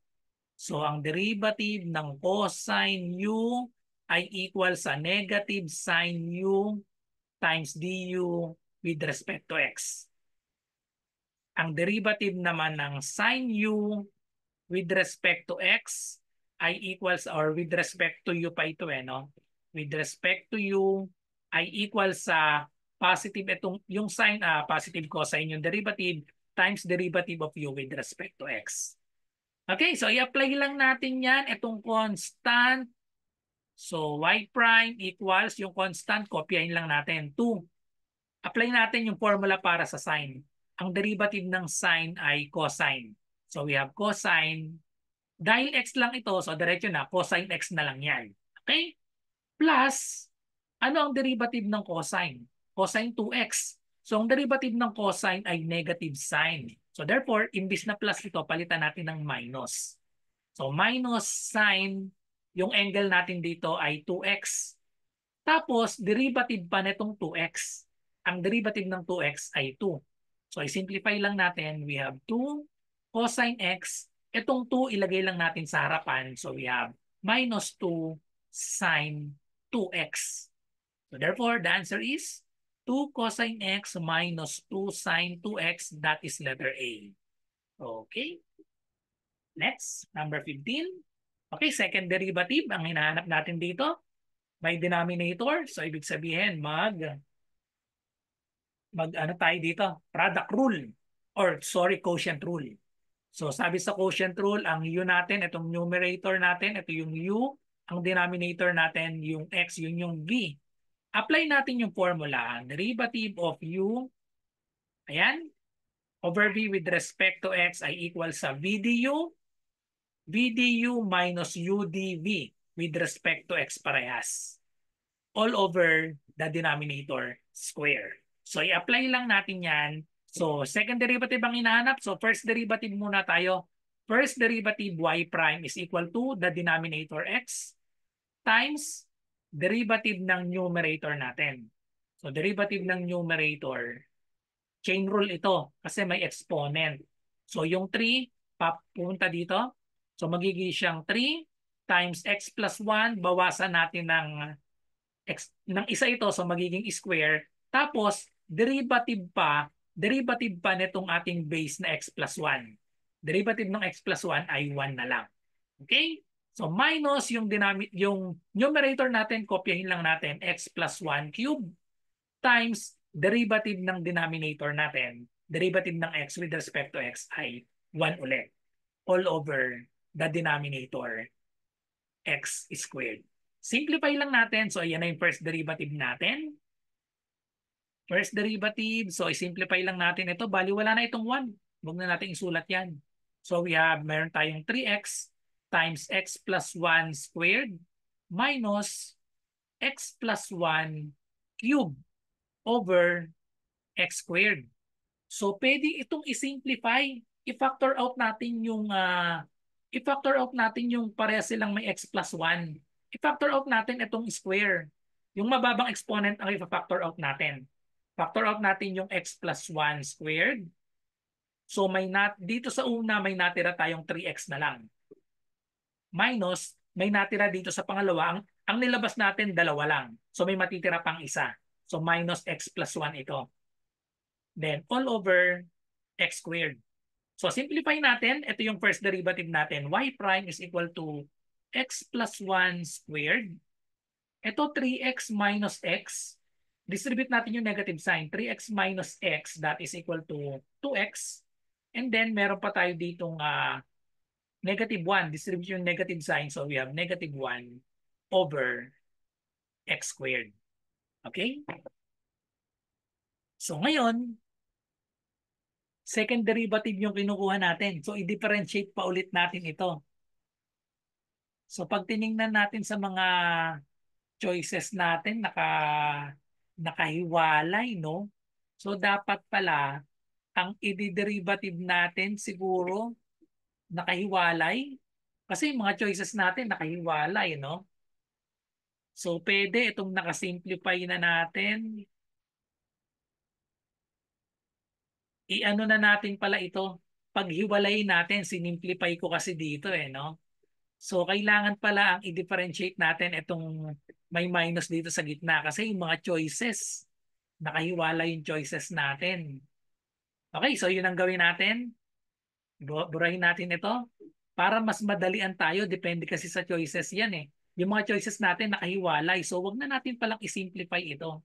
So ang derivative ng cosine u ay equal sa negative sin u times du with respect to x. Ang derivative naman ng sin u with respect to x ay equals or with respect to u pa ito eh no. With respect to u ay equal sa positive itong yung sin uh, ah, positive cosine yung derivative times derivative of u with respect to x. Okay, so i-apply lang natin yan itong constant So, y prime equals yung constant, kopyahin lang natin. 2. Apply natin yung formula para sa sine. Ang derivative ng sine ay cosine. So, we have cosine. Dahil x lang ito, so diretso na, cosine x na lang yan. Okay? Plus, ano ang derivative ng cosine? Cosine 2x. So, ang derivative ng cosine ay negative sine. So, therefore, imbis na plus ito, palitan natin ng minus. So, minus sine yung angle natin dito ay 2x. Tapos, derivative pa netong 2x. Ang derivative ng 2x ay 2. So, i-simplify lang natin. We have 2 cosine x. Itong 2, ilagay lang natin sa harapan. So, we have minus 2 sine 2x. So, therefore, the answer is 2 cosine x minus 2 sine 2x. That is letter A. Okay. Next, number 15. Okay, second derivative ang hinahanap natin dito. May denominator, so ibig sabihin mag mag ano tayo dito, product rule or sorry, quotient rule. So sabi sa quotient rule, ang u natin, itong numerator natin, ito yung u, ang denominator natin, yung x, yun yung v. Apply natin yung formula, derivative of u, ayan, over v with respect to x ay equal sa v du BDU minus UDV with respect to x parehas all over the denominator square. So i-apply lang natin yan. So second derivative ang hinahanap. So first derivative muna tayo. First derivative y prime is equal to the denominator x times derivative ng numerator natin. So derivative ng numerator, chain rule ito kasi may exponent. So yung 3 papunta dito So magiging siyang 3 times x plus 1, bawasan natin ng, x, ng isa ito, so magiging square. Tapos, derivative pa, derivative pa nitong ating base na x plus 1. Derivative ng x plus 1 ay 1 na lang. Okay? So minus yung dynamic yung numerator natin, kopyahin lang natin x plus 1 cube times derivative ng denominator natin, derivative ng x with respect to x ay 1 ulit all over the denominator x squared. Simplify lang natin. So, ayan na yung first derivative natin. First derivative. So, simplify lang natin ito. Bali, wala na itong 1. Huwag na natin isulat yan. So, we have, meron tayong 3x times x plus 1 squared minus x plus 1 cube over x squared. So, pwede itong isimplify. I-factor out natin yung uh, i-factor out natin yung pare silang may x plus 1. I-factor out natin itong square. Yung mababang exponent ang i-factor out natin. Factor out natin yung x plus 1 squared. So may nat dito sa una may natira tayong 3x na lang. Minus may natira dito sa pangalawa ang, ang nilabas natin dalawa lang. So may matitira pang isa. So minus x plus 1 ito. Then all over x squared. So simplify natin, ito yung first derivative natin. y prime is equal to x plus 1 squared. Ito 3x minus x. Distribute natin yung negative sign. 3x minus x, that is equal to 2x. And then meron pa tayo ditong uh, negative 1. Distribute yung negative sign. So we have negative 1 over x squared. Okay? So ngayon, second derivative yung kinukuha natin. So, i-differentiate pa ulit natin ito. So, pag tiningnan natin sa mga choices natin, naka, nakahiwalay, no? So, dapat pala, ang i-derivative natin siguro nakahiwalay. Kasi mga choices natin nakahiwalay, no? So, pwede itong naka-simplify na natin. i-ano na natin pala ito, paghiwalay natin, sinimplify ko kasi dito eh, no? So, kailangan pala ang i-differentiate natin itong may minus dito sa gitna kasi yung mga choices, nakahiwalay yung choices natin. Okay, so yun ang gawin natin. Burahin natin ito para mas madalian tayo. Depende kasi sa choices yan eh. Yung mga choices natin nakahiwalay. So, wag na natin palang i-simplify ito.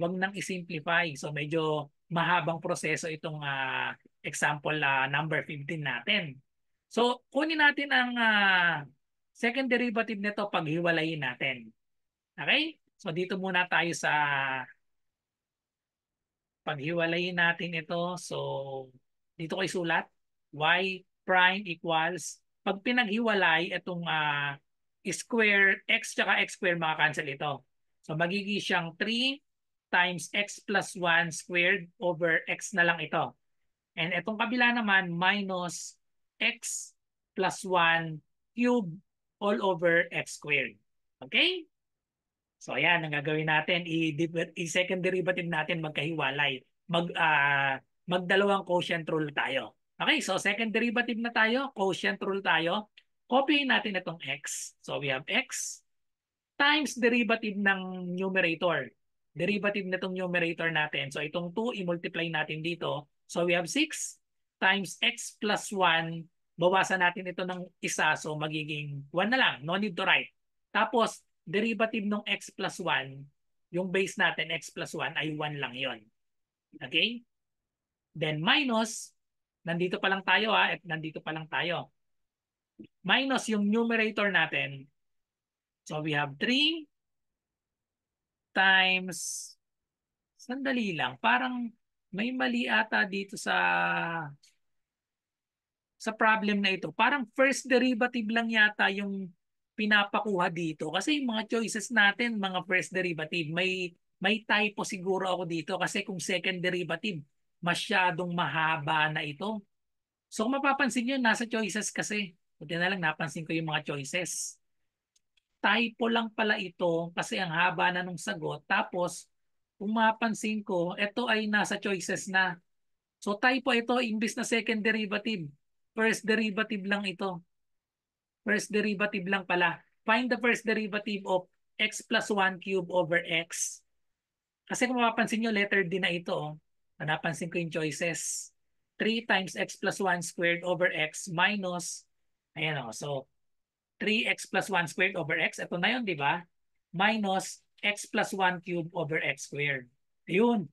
Wag nang i-simplify. So, medyo mahabang proseso itong uh, example uh, number 15 natin. So, kunin natin ang uh, second derivative nito paghiwalayin natin. Okay? So, dito muna tayo sa paghiwalayin natin ito. So, dito ko isulat y prime equals pag pinaghiwalay itong uh, square x tsaka x square makakancel ito. So magiging siyang 3 times x plus 1 squared over x na lang ito. And itong kabila naman, minus x plus 1 cube all over x squared. Okay? So ayan, ang gagawin natin, i-second derivative natin magkahiwalay. Mag, uh, magdalawang quotient rule tayo. Okay, so second derivative na tayo, quotient rule tayo. Copyin natin itong x. So we have x times derivative ng numerator derivative na itong numerator natin. So itong 2, i-multiply natin dito. So we have 6 times x plus 1. Bawasan natin ito ng isa. So magiging 1 na lang. No need to write. Tapos, derivative ng x plus 1, yung base natin, x plus 1, ay 1 lang yon Okay? Then minus, nandito pa lang tayo ha, ah. at nandito pa lang tayo. Minus yung numerator natin. So we have 3 times, sandali lang, parang may mali ata dito sa sa problem na ito. Parang first derivative lang yata yung pinapakuha dito. Kasi yung mga choices natin, mga first derivative, may, may typo siguro ako dito. Kasi kung second derivative, masyadong mahaba na ito. So kung mapapansin nyo, nasa choices kasi. Buti na lang napansin ko yung mga choices typo lang pala ito kasi ang haba na nung sagot. Tapos, kung umapansin ko, ito ay nasa choices na. So typo ito, imbis na second derivative, first derivative lang ito. First derivative lang pala. Find the first derivative of x plus 1 cube over x. Kasi kung mapapansin nyo, letter D na ito. Oh. Ah, napansin ko yung choices. 3 times x plus 1 squared over x minus, ayan o, oh, so 3x plus 1 squared over x. Ito na yun, di ba? Minus x plus 1 cube over x squared. Yun.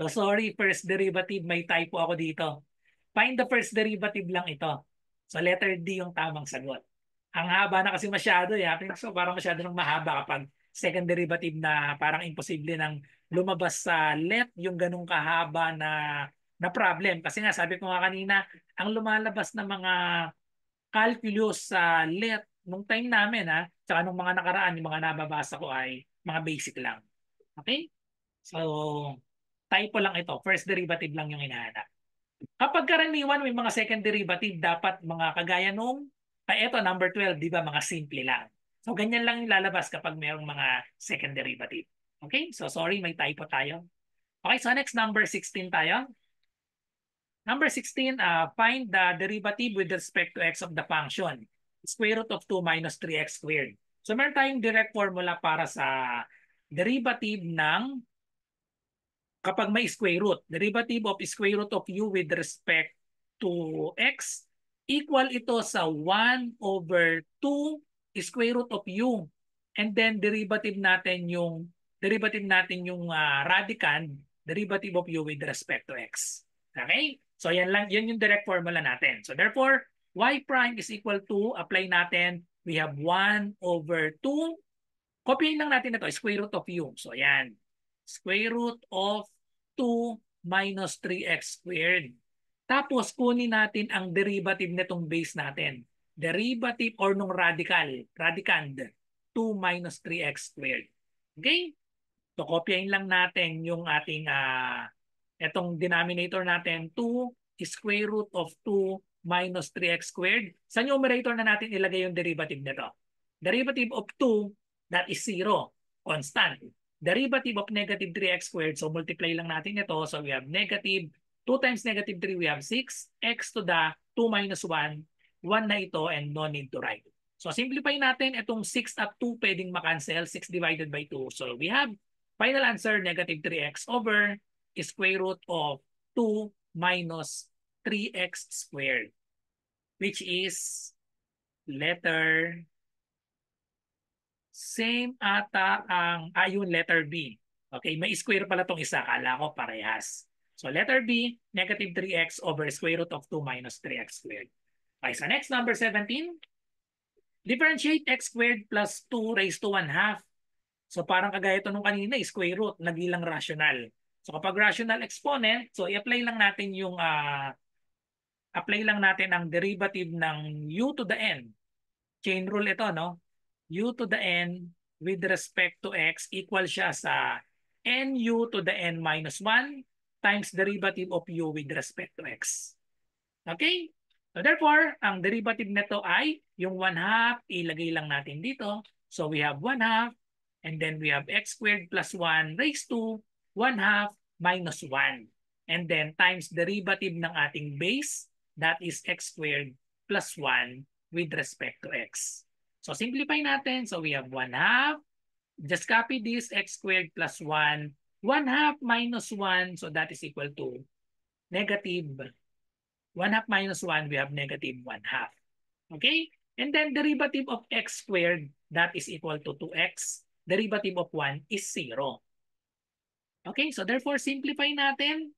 So sorry, first derivative, may typo ako dito. Find the first derivative lang ito. So letter D yung tamang sagot. Ang haba na kasi masyado, eh. so parang masyado nang mahaba kapag second derivative na parang imposible nang lumabas sa left yung ganung kahaba na na problem. Kasi nga sabi ko nga kanina, ang lumalabas na mga calculus sa let nung time namin ha, tsaka nung mga nakaraan, yung mga nababasa ko ay mga basic lang. Okay? So, typo lang ito. First derivative lang yung hinahanap. Kapag karaniwan may mga second derivative, dapat mga kagaya nung, ay ito, number 12, di ba, mga simple lang. So, ganyan lang yung lalabas kapag mayroong mga second derivative. Okay? So, sorry, may typo tayo. Okay, so next number 16 tayo. Number 16, uh, ah, find the derivative with respect to x of the function square root of 2 minus 3x squared. So meron tayong direct formula para sa derivative ng kapag may square root. Derivative of square root of u with respect to x equal ito sa 1 over 2 square root of u. And then derivative natin yung derivative natin yung uh, ah, radicand derivative of u with respect to x. Okay? So yan lang yan yung direct formula natin. So therefore y prime is equal to, apply natin, we have 1 over 2. Copyin lang natin ito, square root of u. So ayan, square root of 2 minus 3x squared. Tapos kunin natin ang derivative nitong base natin. Derivative or nung radical, radicand, 2 minus 3x squared. Okay? So copyin lang natin yung ating, uh, etong denominator natin, 2 square root of 2 minus 3x squared. Sa numerator na natin ilagay yung derivative nito. Derivative of 2, that is 0. Constant. Derivative of negative 3x squared, so multiply lang natin ito. So we have negative 2 times negative 3, we have 6. x to the 2 minus 1, 1 na ito and no need to write. So simplify natin itong 6 at 2 pwedeng makancel, 6 divided by 2. So we have final answer negative 3x over square root of 2 minus 3x squared, which is letter, same ata ang, ayun ah, letter B. Okay, may square pala tong isa, kala ko parehas. So letter B, negative 3x over square root of 2 minus 3x squared. Okay, sa so next number 17, differentiate x squared plus 2 raised to 1 half. So parang kagaya ito nung kanina, eh, square root, nagilang rational. So kapag rational exponent, so i-apply lang natin yung uh, apply lang natin ang derivative ng u to the n. Chain rule ito, no? u to the n with respect to x equal siya sa nu to the n minus 1 times derivative of u with respect to x. Okay? So therefore, ang derivative nito ay yung 1 half, ilagay lang natin dito. So we have 1 half and then we have x squared plus 1 raised to 1 half minus 1. And then times derivative ng ating base that is x squared plus 1 with respect to x. So simplify natin. So we have 1 half. Just copy this x squared plus 1. 1 half minus 1. So that is equal to negative 1 half minus 1. We have negative 1 half. Okay? And then derivative of x squared, that is equal to 2x. Derivative of 1 is 0. Okay? So therefore, simplify natin.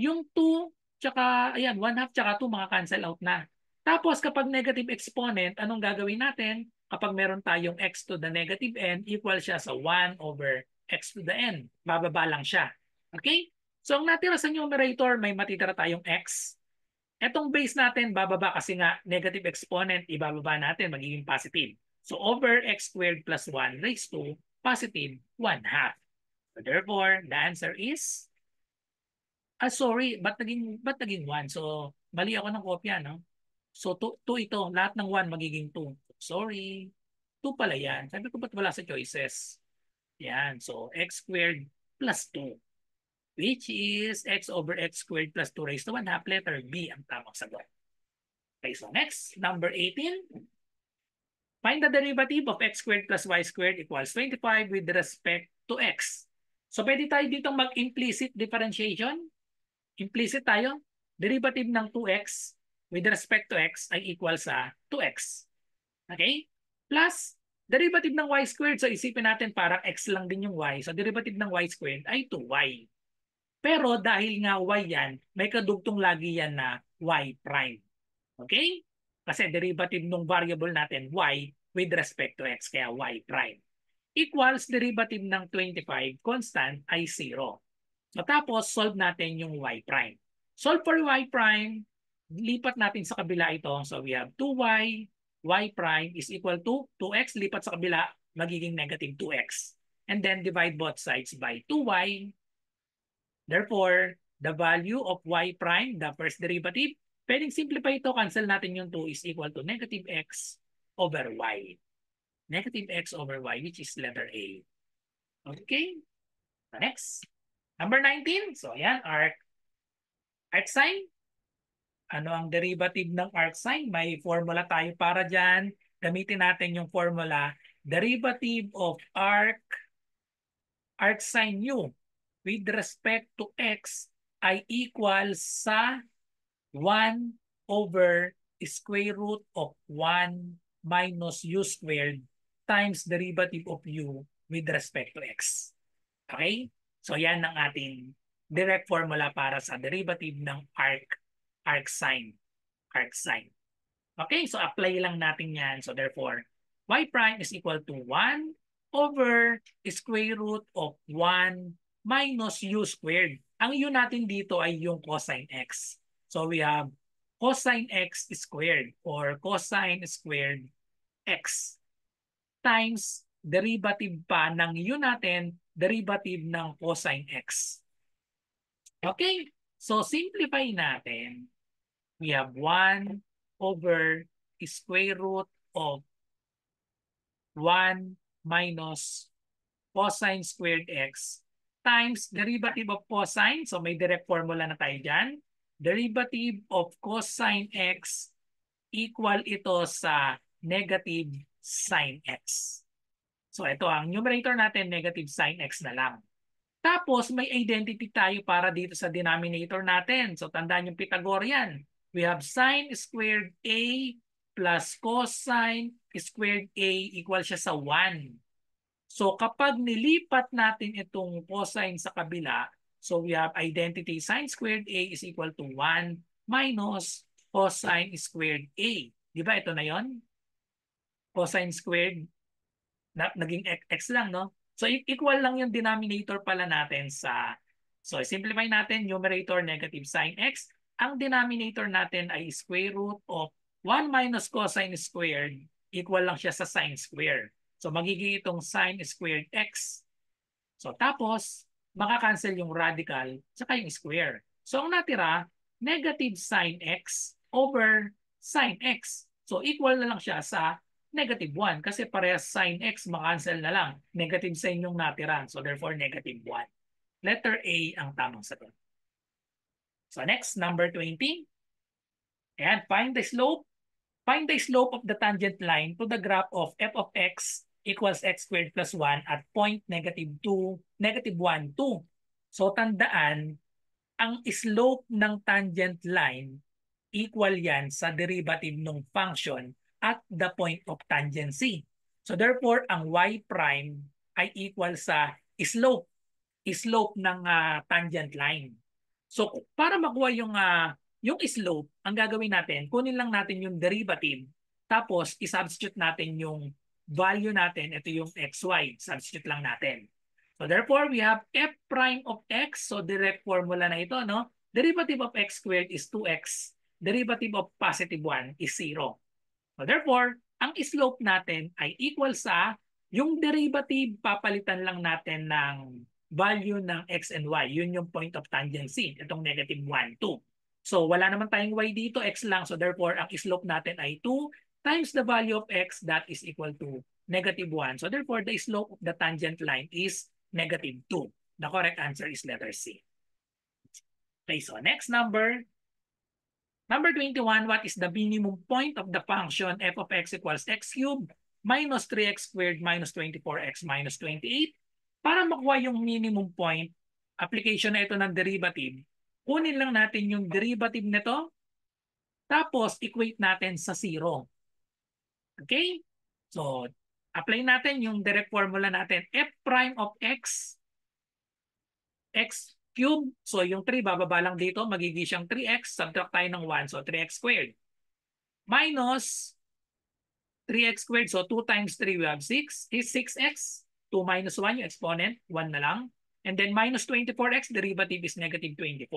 Yung 2 tsaka ayan, 1 half tsaka 2 makakancel out na. Tapos kapag negative exponent, anong gagawin natin? Kapag meron tayong x to the negative n, equal siya sa 1 over x to the n. Bababa lang siya. Okay? So ang natira sa numerator, may matitira tayong x. Etong base natin, bababa kasi nga negative exponent, ibababa natin, magiging positive. So over x squared plus 1 raised to positive 1 half. So therefore, the answer is ah sorry, ba't naging, ba't naging 1? So, mali ako ng kopya, no? So, 2 ito. Lahat ng 1 magiging 2. Sorry. 2 pala yan. Sabi ko, ba't wala sa choices? Yan. So, x squared plus 2. Which is x over x squared plus 2 raised to 1 half letter B ang tamang sagot. Okay, so next, number 18. Find the derivative of x squared plus y squared equals 25 with respect to x. So, pwede tayo dito mag-implicit differentiation implicit tayo, derivative ng 2x with respect to x ay equal sa 2x. Okay? Plus, derivative ng y squared. So isipin natin parang x lang din yung y. So derivative ng y squared ay 2y. Pero dahil nga y yan, may kadugtong lagi yan na y prime. Okay? Kasi derivative ng variable natin y with respect to x. Kaya y prime equals derivative ng 25 constant ay 0. Matapos, solve natin yung y prime. Solve for y prime, lipat natin sa kabila ito. So we have 2y, y prime is equal to 2x, lipat sa kabila, magiging negative 2x. And then divide both sides by 2y. Therefore, the value of y prime, the first derivative, pwedeng simplify ito, cancel natin yung 2 is equal to negative x over y. Negative x over y, which is letter A. Okay? Next. Number 19, so ayan, arc. Arc sine. Ano ang derivative ng arc sine? May formula tayo para dyan. Gamitin natin yung formula. Derivative of arc, arc sine u with respect to x ay equal sa 1 over square root of 1 minus u squared times derivative of u with respect to x. Okay? So yan ang ating direct formula para sa derivative ng arc arc sine. Arc sine. Okay, so apply lang natin yan. So therefore, y prime is equal to 1 over square root of 1 minus u squared. Ang u natin dito ay yung cosine x. So we have cosine x squared or cosine squared x times derivative pa ng u natin derivative ng cosine x. Okay, so simplify natin. We have 1 over square root of 1 minus cosine squared x times derivative of cosine. So may direct formula na tayo dyan. Derivative of cosine x equal ito sa negative sine x. So ito ang numerator natin, negative sign x na lang. Tapos may identity tayo para dito sa denominator natin. So tandaan yung Pythagorean. We have sine squared a plus cosine squared a equal siya sa 1. So kapag nilipat natin itong cosine sa kabila, so we have identity sine squared a is equal to 1 minus cosine squared a. Di ba ito na yon? Cosine squared na, naging x lang, no? So e-, equal lang yung denominator pala natin sa, so simplify natin, numerator negative sin x. Ang denominator natin ay square root of 1 minus cosine squared, equal lang siya sa sine squared. So magiging itong sine squared x. So tapos, makakancel yung radical, tsaka yung square. So ang natira, negative sin x over sin x. So equal na lang siya sa negative 1 kasi parehas sin x makancel na lang. Negative sa inyong natira. So therefore, negative 1. Letter A ang tamang sagot. So next, number 20. Ayan, find the slope. Find the slope of the tangent line to the graph of f of x equals x squared plus 1 at point negative 2, negative 1, 2. So tandaan, ang slope ng tangent line equal yan sa derivative ng function at the point of tangency. So therefore, ang y prime ay equal sa slope, slope ng uh, tangent line. So para makuha yung uh, yung slope, ang gagawin natin, kunin lang natin yung derivative tapos i-substitute natin yung value natin, ito yung xy, substitute lang natin. So therefore, we have f prime of x, so direct formula na ito, no? Derivative of x squared is 2x. Derivative of positive 1 is 0. So therefore, ang slope natin ay equal sa yung derivative papalitan lang natin ng value ng x and y. Yun yung point of tangency, itong negative 1, 2. So wala naman tayong y dito, x lang. So therefore, ang slope natin ay 2 times the value of x that is equal to negative 1. So therefore, the slope of the tangent line is negative 2. The correct answer is letter C. Okay, so next number, Number 21, what is the minimum point of the function f of x equals x cubed minus 3x squared minus 24x minus 28? Para makuha yung minimum point, application na ito ng derivative, kunin lang natin yung derivative nito, tapos equate natin sa 0. Okay? So, apply natin yung direct formula natin, f prime of x, x cube. So yung 3, bababa lang dito. Magiging siyang 3x. Subtract tayo ng 1. So 3x squared. Minus 3x squared. So 2 times 3, we have 6. Is 6x. 2 minus 1, yung exponent. 1 na lang. And then minus 24x, derivative is negative 24.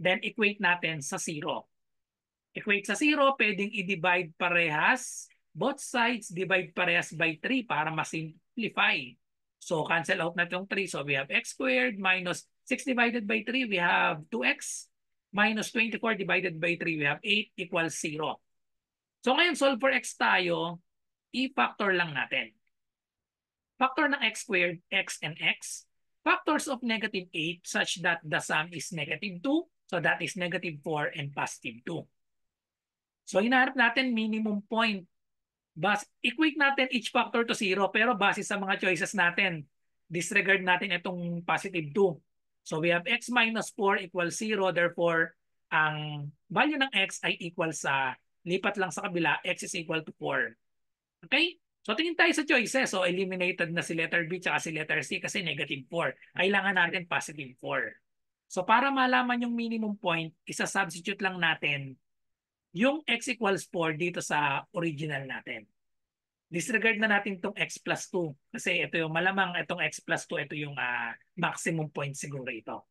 Then equate natin sa 0. Equate sa 0, pwedeng i-divide parehas. Both sides divide parehas by 3 para masimplify. So cancel out natin yung 3. So we have x squared minus 6 divided by 3, we have 2x minus 24 divided by 3, we have 8 equals 0. So ngayon, solve for x tayo, i-factor lang natin. Factor ng x squared, x and x. Factors of negative 8 such that the sum is negative 2. So that is negative 4 and positive 2. So hinahanap natin minimum point. Bas equate natin each factor to 0 pero base sa mga choices natin, disregard natin itong positive 2 So we have x minus 4 equals 0. Therefore, ang value ng x ay equal sa, lipat lang sa kabila, x is equal to 4. Okay? So tingin tayo sa choices. So eliminated na si letter B at si letter C kasi negative 4. Kailangan natin positive 4. So para malaman yung minimum point, isa-substitute lang natin yung x equals 4 dito sa original natin disregard na natin itong x plus 2 kasi ito yung malamang itong x plus 2 ito yung uh, maximum point siguro ito.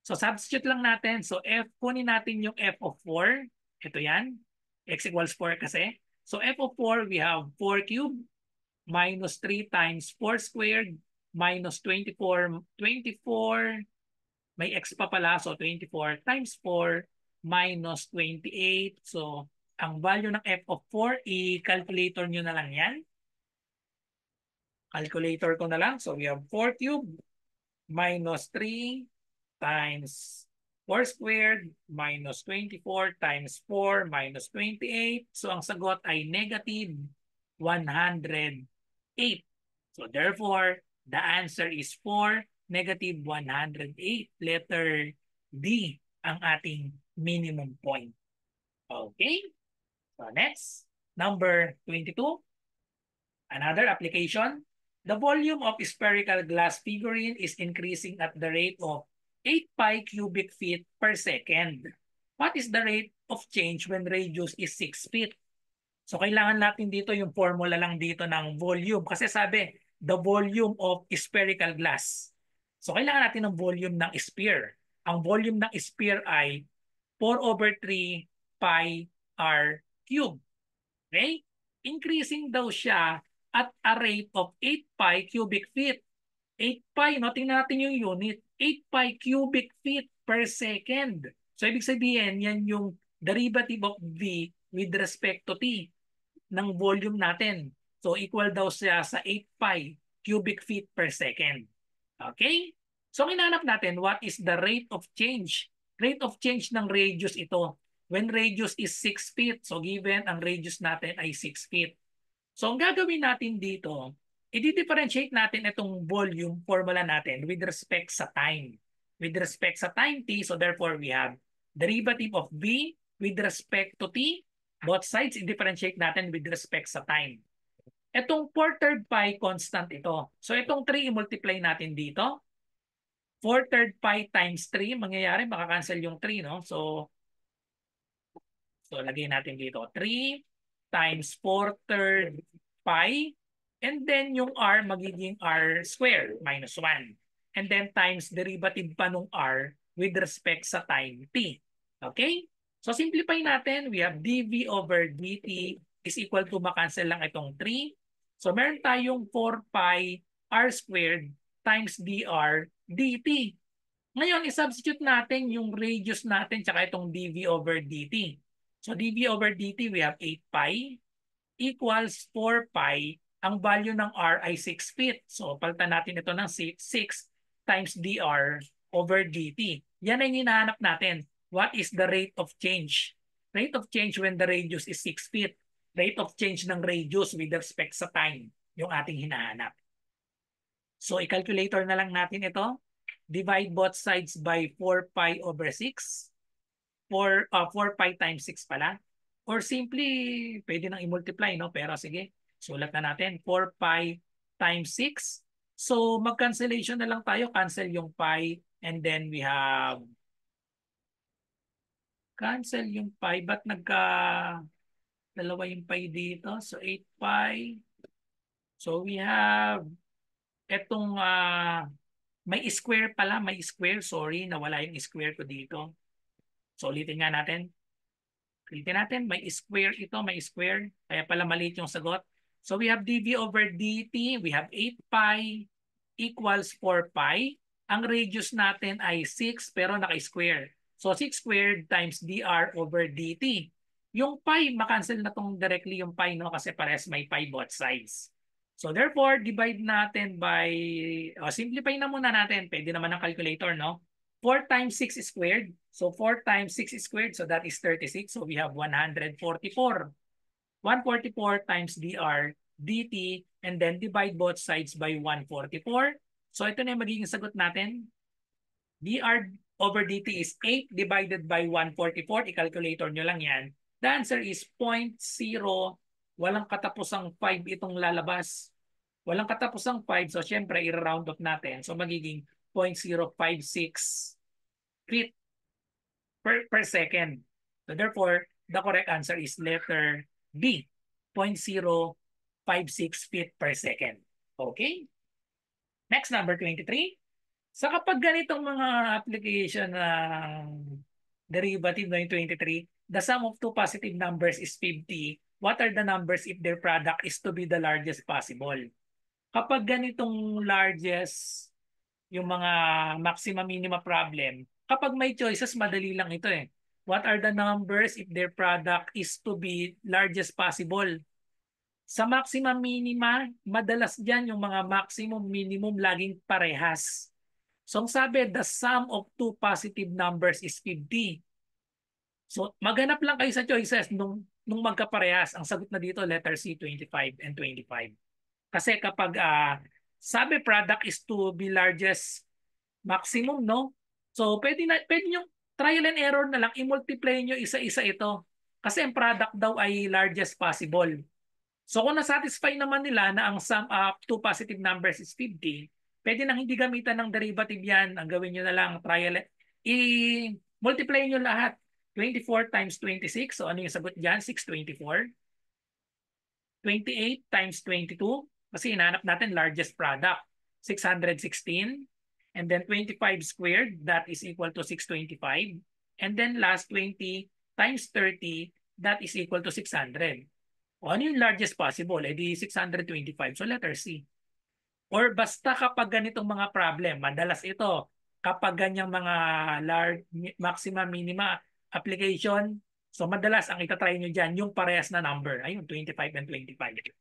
So substitute lang natin. So f, kunin natin yung f of 4. Ito yan. x equals 4 kasi. So f of 4, we have 4 cubed minus 3 times 4 squared minus 24, 24, may x pa pala, so 24 times 4 minus 28, so ang value ng f of 4, i-calculator nyo na lang yan. Calculator ko na lang. So we have 4 cubed minus 3 times 4 squared minus 24 times 4 minus 28. So ang sagot ay negative 108. So therefore, the answer is 4 negative 108. Letter D ang ating minimum point. Okay? So next, number 22. Another application. The volume of spherical glass figurine is increasing at the rate of 8 pi cubic feet per second. What is the rate of change when radius is 6 feet? So kailangan natin dito yung formula lang dito ng volume kasi sabi the volume of spherical glass. So kailangan natin ng volume ng sphere. Ang volume ng sphere ay 4 over 3 pi r cube. Okay? Increasing daw siya at a rate of 8 pi cubic feet. 8 pi, no? tingnan natin yung unit. 8 pi cubic feet per second. So ibig sabihin, yan yung derivative of V with respect to T ng volume natin. So equal daw siya sa 8 pi cubic feet per second. Okay? So kinanap natin what is the rate of change. Rate of change ng radius ito when radius is 6 feet, so given ang radius natin ay 6 feet. So ang gagawin natin dito, i-differentiate natin itong volume formula natin with respect sa time. With respect sa time t, so therefore we have derivative of v with respect to t, both sides i-differentiate natin with respect sa time. Itong 4 third pi constant ito. So itong 3 i-multiply natin dito. 4 third pi times 3, mangyayari, makakancel yung 3, no? So So, lagay natin dito 3 times 4 third pi. And then yung r magiging r squared minus 1. And then times derivative pa nung r with respect sa time t. Okay? So simplify natin. We have dv over dt is equal to makancel lang itong 3. So meron tayong 4 pi r squared times dr dt. Ngayon, isubstitute natin yung radius natin tsaka itong dv over dt. So dv over dt, we have 8 pi equals 4 pi. Ang value ng r ay 6 feet. So palitan natin ito ng 6 times dr over dt. Yan ang hinahanap natin. What is the rate of change? Rate of change when the radius is 6 feet. Rate of change ng radius with respect sa time. Yung ating hinahanap. So i-calculator na lang natin ito. Divide both sides by 4 pi over 6 4, uh, 4 pi times 6 pala. Or simply, pwede nang i-multiply, no? Pero sige, sulat na natin. 4 pi times 6. So, mag-cancellation na lang tayo. Cancel yung pi. And then we have... Cancel yung pi. Ba't nagka... Dalawa yung pi dito. So, 8 pi. So, we have... Etong... Uh, may square pala. May square. Sorry, nawala yung square ko dito. So ulitin nga natin. Ulitin natin, may square ito, may square. Kaya pala maliit yung sagot. So we have dv over dt, we have 8 pi equals 4 pi. Ang radius natin ay 6 pero naka-square. So 6 squared times dr over dt. Yung pi, makancel na tong directly yung pi no kasi pares may pi both sides. So therefore, divide natin by, oh, simplify na muna natin. Pwede naman ng calculator, no? 4 times 6 squared. So 4 times 6 squared, so that is 36. So we have 144. 144 times dr dt and then divide both sides by 144. So ito na yung magiging sagot natin. dr over dt is 8 divided by 144. I-calculator nyo lang yan. The answer is 0.0. Walang katapusang 5 itong lalabas. Walang katapusang 5. So syempre, i-round off natin. So magiging 0.056 feet per, per second. So therefore, the correct answer is letter B, 0.056 feet per second. Okay? Next number, 23. So kapag ganitong mga application ng derivative na 23, the sum of two positive numbers is 50. What are the numbers if their product is to be the largest possible? Kapag ganitong largest yung mga maximum minima problem, kapag may choices, madali lang ito eh. What are the numbers if their product is to be largest possible? Sa maximum minima, madalas dyan yung mga maximum minimum laging parehas. So ang sabi, the sum of two positive numbers is 50. So maghanap lang kayo sa choices nung, nung magkaparehas. Ang sagot na dito, letter C, 25 and 25. Kasi kapag uh, sabi product is to be largest maximum, no? So, pwede, na, pwede nyo trial and error na lang, i-multiply nyo isa-isa ito. Kasi ang product daw ay largest possible. So, kung na-satisfy naman nila na ang sum up two positive numbers is 50, pwede nang hindi gamitan ng derivative yan. Ang gawin nyo na lang, trial, i-multiply nyo lahat. 24 times 26, so ano yung sagot dyan? 624. 28 times 22, kasi inaanap natin largest product, 616. And then 25 squared, that is equal to 625. And then last 20 times 30, that is equal to 600. O ano yung largest possible? Eh di 625. So letter C. Or basta kapag ganitong mga problem, madalas ito, kapag ganyang mga large, maximum, minima application, so madalas ang itatry nyo dyan, yung parehas na number. Ayun, 25 and 25.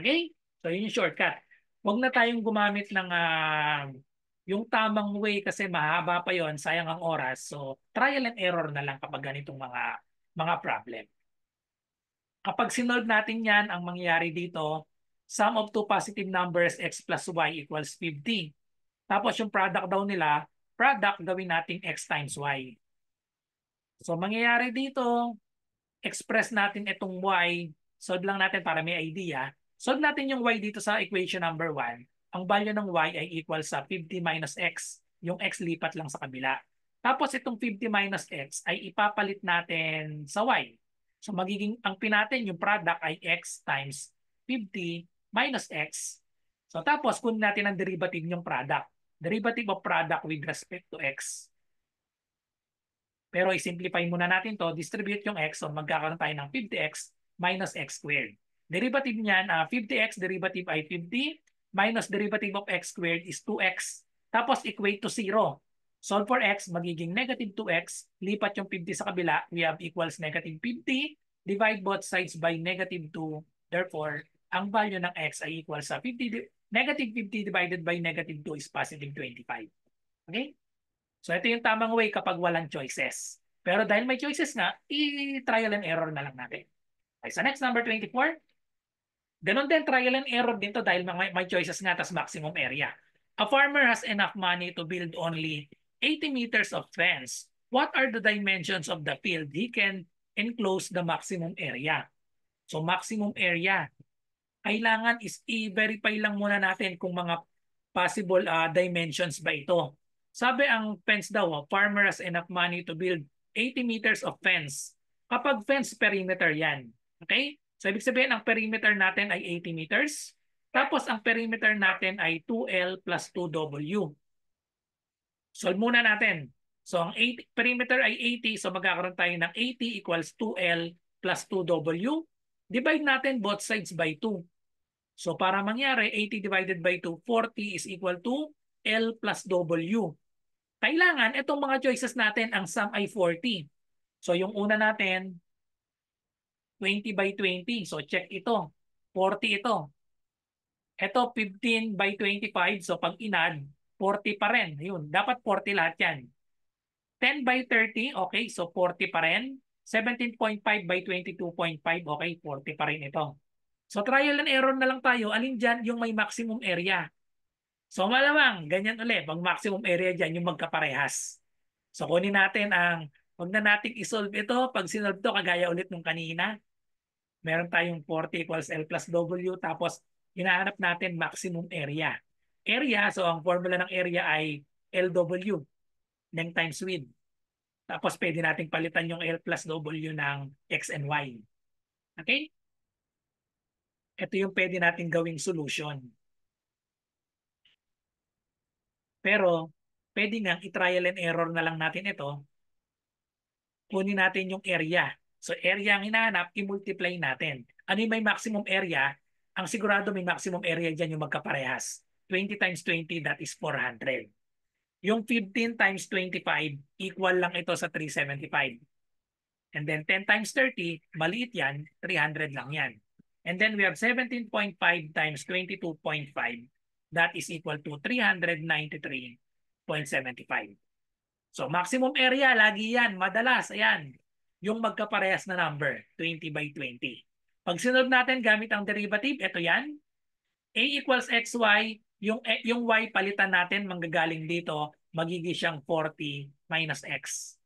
Okay? So yun yung shortcut. Huwag na tayong gumamit ng uh, yung tamang way kasi mahaba pa yon sayang ang oras. So trial and error na lang kapag ganitong mga mga problem. Kapag sinolve natin yan, ang mangyayari dito, sum of two positive numbers x plus y equals 50. Tapos yung product daw nila, product gawin natin x times y. So mangyayari dito, express natin itong y, solve lang natin para may idea. Solve natin yung y dito sa equation number 1. Ang value ng y ay equal sa 50 minus x. Yung x lipat lang sa kabila. Tapos itong 50 minus x ay ipapalit natin sa y. So magiging ang pinatin yung product ay x times 50 minus x. So tapos kunin natin ang derivative ng product. Derivative of product with respect to x. Pero i-simplify muna natin to, distribute yung x, so magkakaroon tayo ng 50x minus x squared. Derivative niyan, uh, ah, 50x derivative ay 50 minus derivative of x squared is 2x. Tapos equate to 0. Solve for x, magiging negative 2x. Lipat yung 50 sa kabila. We have equals negative 50. Divide both sides by negative 2. Therefore, ang value ng x ay equal sa 50. Negative 50 divided by negative 2 is positive 25. Okay? So ito yung tamang way kapag walang choices. Pero dahil may choices nga, i-trial and error na lang natin. Okay, so next number 24. Ganon din, trial and error din to dahil may, may choices nga tas maximum area. A farmer has enough money to build only 80 meters of fence. What are the dimensions of the field he can enclose the maximum area? So maximum area, kailangan is i-verify lang muna natin kung mga possible uh, dimensions ba ito. Sabi ang fence daw, a farmer has enough money to build 80 meters of fence. Kapag fence perimeter yan, okay? So ibig sabihin, ang perimeter natin ay 80 meters. Tapos ang perimeter natin ay 2L plus 2W. Solve muna natin. So ang 80, perimeter ay 80, so magkakaroon tayo ng 80 equals 2L plus 2W. Divide natin both sides by 2. So para mangyari, 80 divided by 2, 40 is equal to L plus W. Kailangan, itong mga choices natin, ang sum ay 40. So yung una natin, 20 by 20. So check ito. 40 ito. Ito 15 by 25. So pag inad, 40 pa rin. Ayun, dapat 40 lahat yan. 10 by 30, okay, so 40 pa rin. 17.5 by 22.5, okay, 40 pa rin ito. So trial and error na lang tayo. Alin dyan yung may maximum area? So malamang, ganyan ulit. Pag maximum area dyan, yung magkaparehas. So kunin natin ang, huwag na nating isolve ito. Pag sinolve to, kagaya ulit nung kanina meron tayong 40 equals L plus W, tapos hinahanap natin maximum area. Area, so ang formula ng area ay LW, length times width. Tapos pwede nating palitan yung L plus W ng X and Y. Okay? Ito yung pwede nating gawing solution. Pero pwede nga i-trial and error na lang natin ito. Kunin natin yung area So area ang hinahanap, i-multiply natin. Ano yung may maximum area? Ang sigurado may maximum area dyan yung magkaparehas. 20 times 20, that is 400. Yung 15 times 25, equal lang ito sa 375. And then 10 times 30, maliit yan, 300 lang yan. And then we have 17.5 times 22.5, that is equal to 393.75. So maximum area, lagi yan, madalas, ayan, yung magkaparehas na number, 20 by 20. Pag sinolve natin gamit ang derivative, ito yan. A equals xy, yung, eh, yung y palitan natin manggagaling dito, magiging siyang 40 minus x.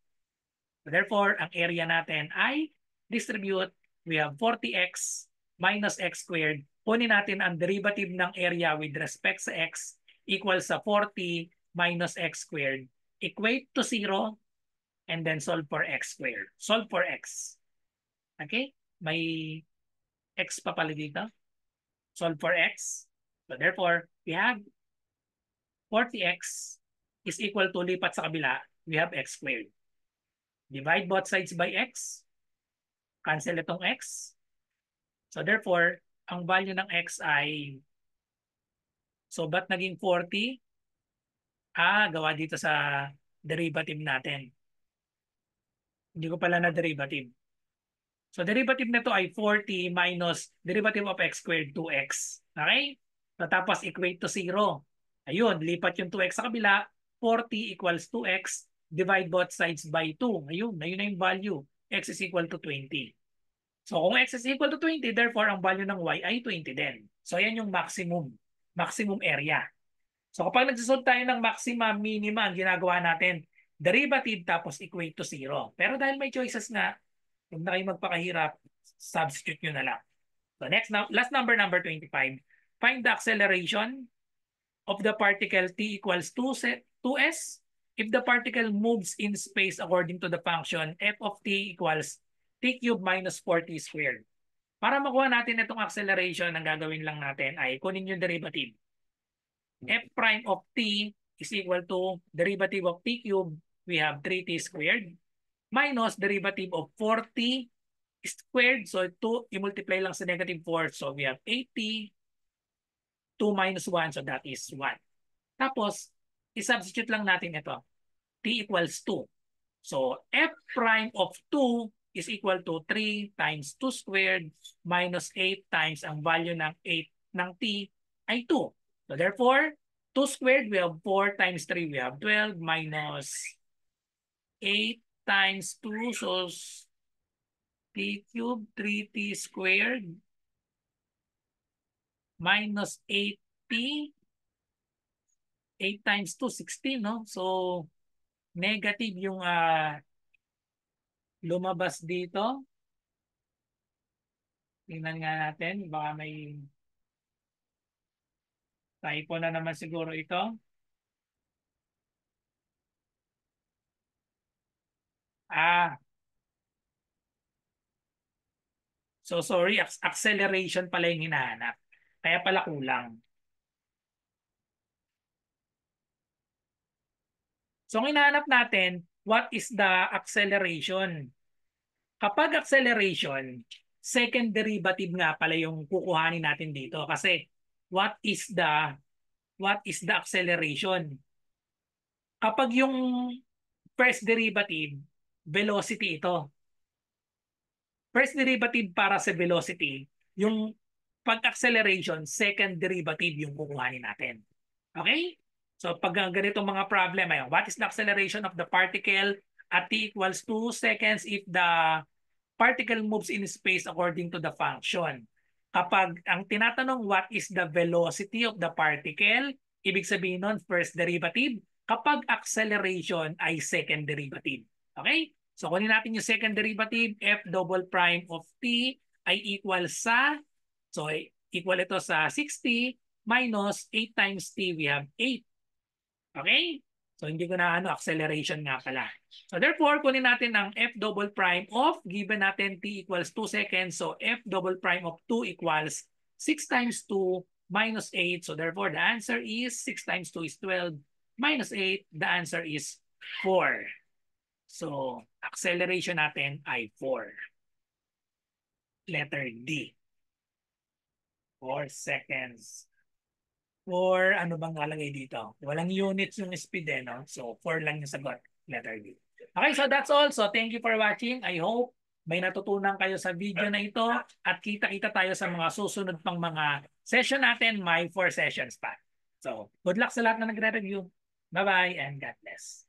Therefore, ang area natin ay distribute, we have 40x minus x squared. Punin natin ang derivative ng area with respect sa x equals sa 40 minus x squared. Equate to 0, and then solve for x squared. Solve for x. Okay? May x pa pala dito. Solve for x. So therefore, we have 40x is equal to lipat sa kabila, we have x squared. Divide both sides by x. Cancel itong x. So therefore, ang value ng x ay so ba't naging 40? Ah, gawa dito sa derivative natin. Hindi ko pala na derivative. So derivative na to ay 40 minus derivative of x squared 2x. Okay? So, tapos equate to 0. Ayun, lipat yung 2x sa kabila. 40 equals 2x. Divide both sides by 2. Ayun, ayun na yung value. x is equal to 20. So kung x is equal to 20, therefore ang value ng y ay 20 din. So yan yung maximum. Maximum area. So kapag nagsusod tayo ng maxima, minima, ang ginagawa natin, derivative tapos equate to zero. Pero dahil may choices nga, huwag na kayo magpakahirap, substitute nyo na lang. So next, now, last number, number 25. Find the acceleration of the particle t equals 2 2s if the particle moves in space according to the function f of t equals t cubed minus 4t squared. Para makuha natin itong acceleration, ang gagawin lang natin ay kunin yung derivative. f prime of t is equal to derivative of t cubed we have 3t squared minus derivative of 4t squared. So 2, i-multiply lang sa negative 4. So we have 80, 2 minus 1. So that is 1. Tapos, i-substitute lang natin ito. t equals 2. So f prime of 2 is equal to 3 times 2 squared minus 8 times ang value ng 8 ng t ay 2. So therefore, 2 squared, we have 4 times 3, we have 12 minus 8 times 2, so t cubed, 3t squared, minus 8t, 8 times 2, 16, no? So, negative yung uh, lumabas dito. Tingnan nga natin, baka may typo na naman siguro ito. Ah. So sorry, acceleration pala yung hinahanap. Kaya pala kulang. So ang hinahanap natin, what is the acceleration? Kapag acceleration, second derivative nga pala yung kukuhanin natin dito kasi what is the what is the acceleration? Kapag yung first derivative velocity ito. First derivative para sa velocity, yung pag-acceleration, second derivative yung kukuhanin natin. Okay? So pag ganitong mga problem, ayun, what is the acceleration of the particle at t equals 2 seconds if the particle moves in space according to the function. Kapag ang tinatanong what is the velocity of the particle, ibig sabihin nun first derivative, kapag acceleration ay second derivative. Okay? So kunin natin yung second derivative, f double prime of t ay equal sa, so equal ito sa 60 minus 8 times t, we have 8. Okay? So hindi ko na ano, acceleration nga pala. So therefore, kunin natin ang f double prime of, given natin t equals 2 seconds, so f double prime of 2 equals 6 times 2 minus 8. So therefore, the answer is 6 times 2 is 12 minus 8. The answer is 4. So, acceleration natin ay 4. Letter D. 4 seconds. For ano bang kalagay dito? Walang units yung speed eh, no? So, 4 lang yung sagot. Letter D. Okay, so that's all. So, thank you for watching. I hope may natutunan kayo sa video na ito at kita-kita tayo sa mga susunod pang mga session natin. May 4 sessions pa. So, good luck sa lahat na nagre-review. Bye-bye and God bless.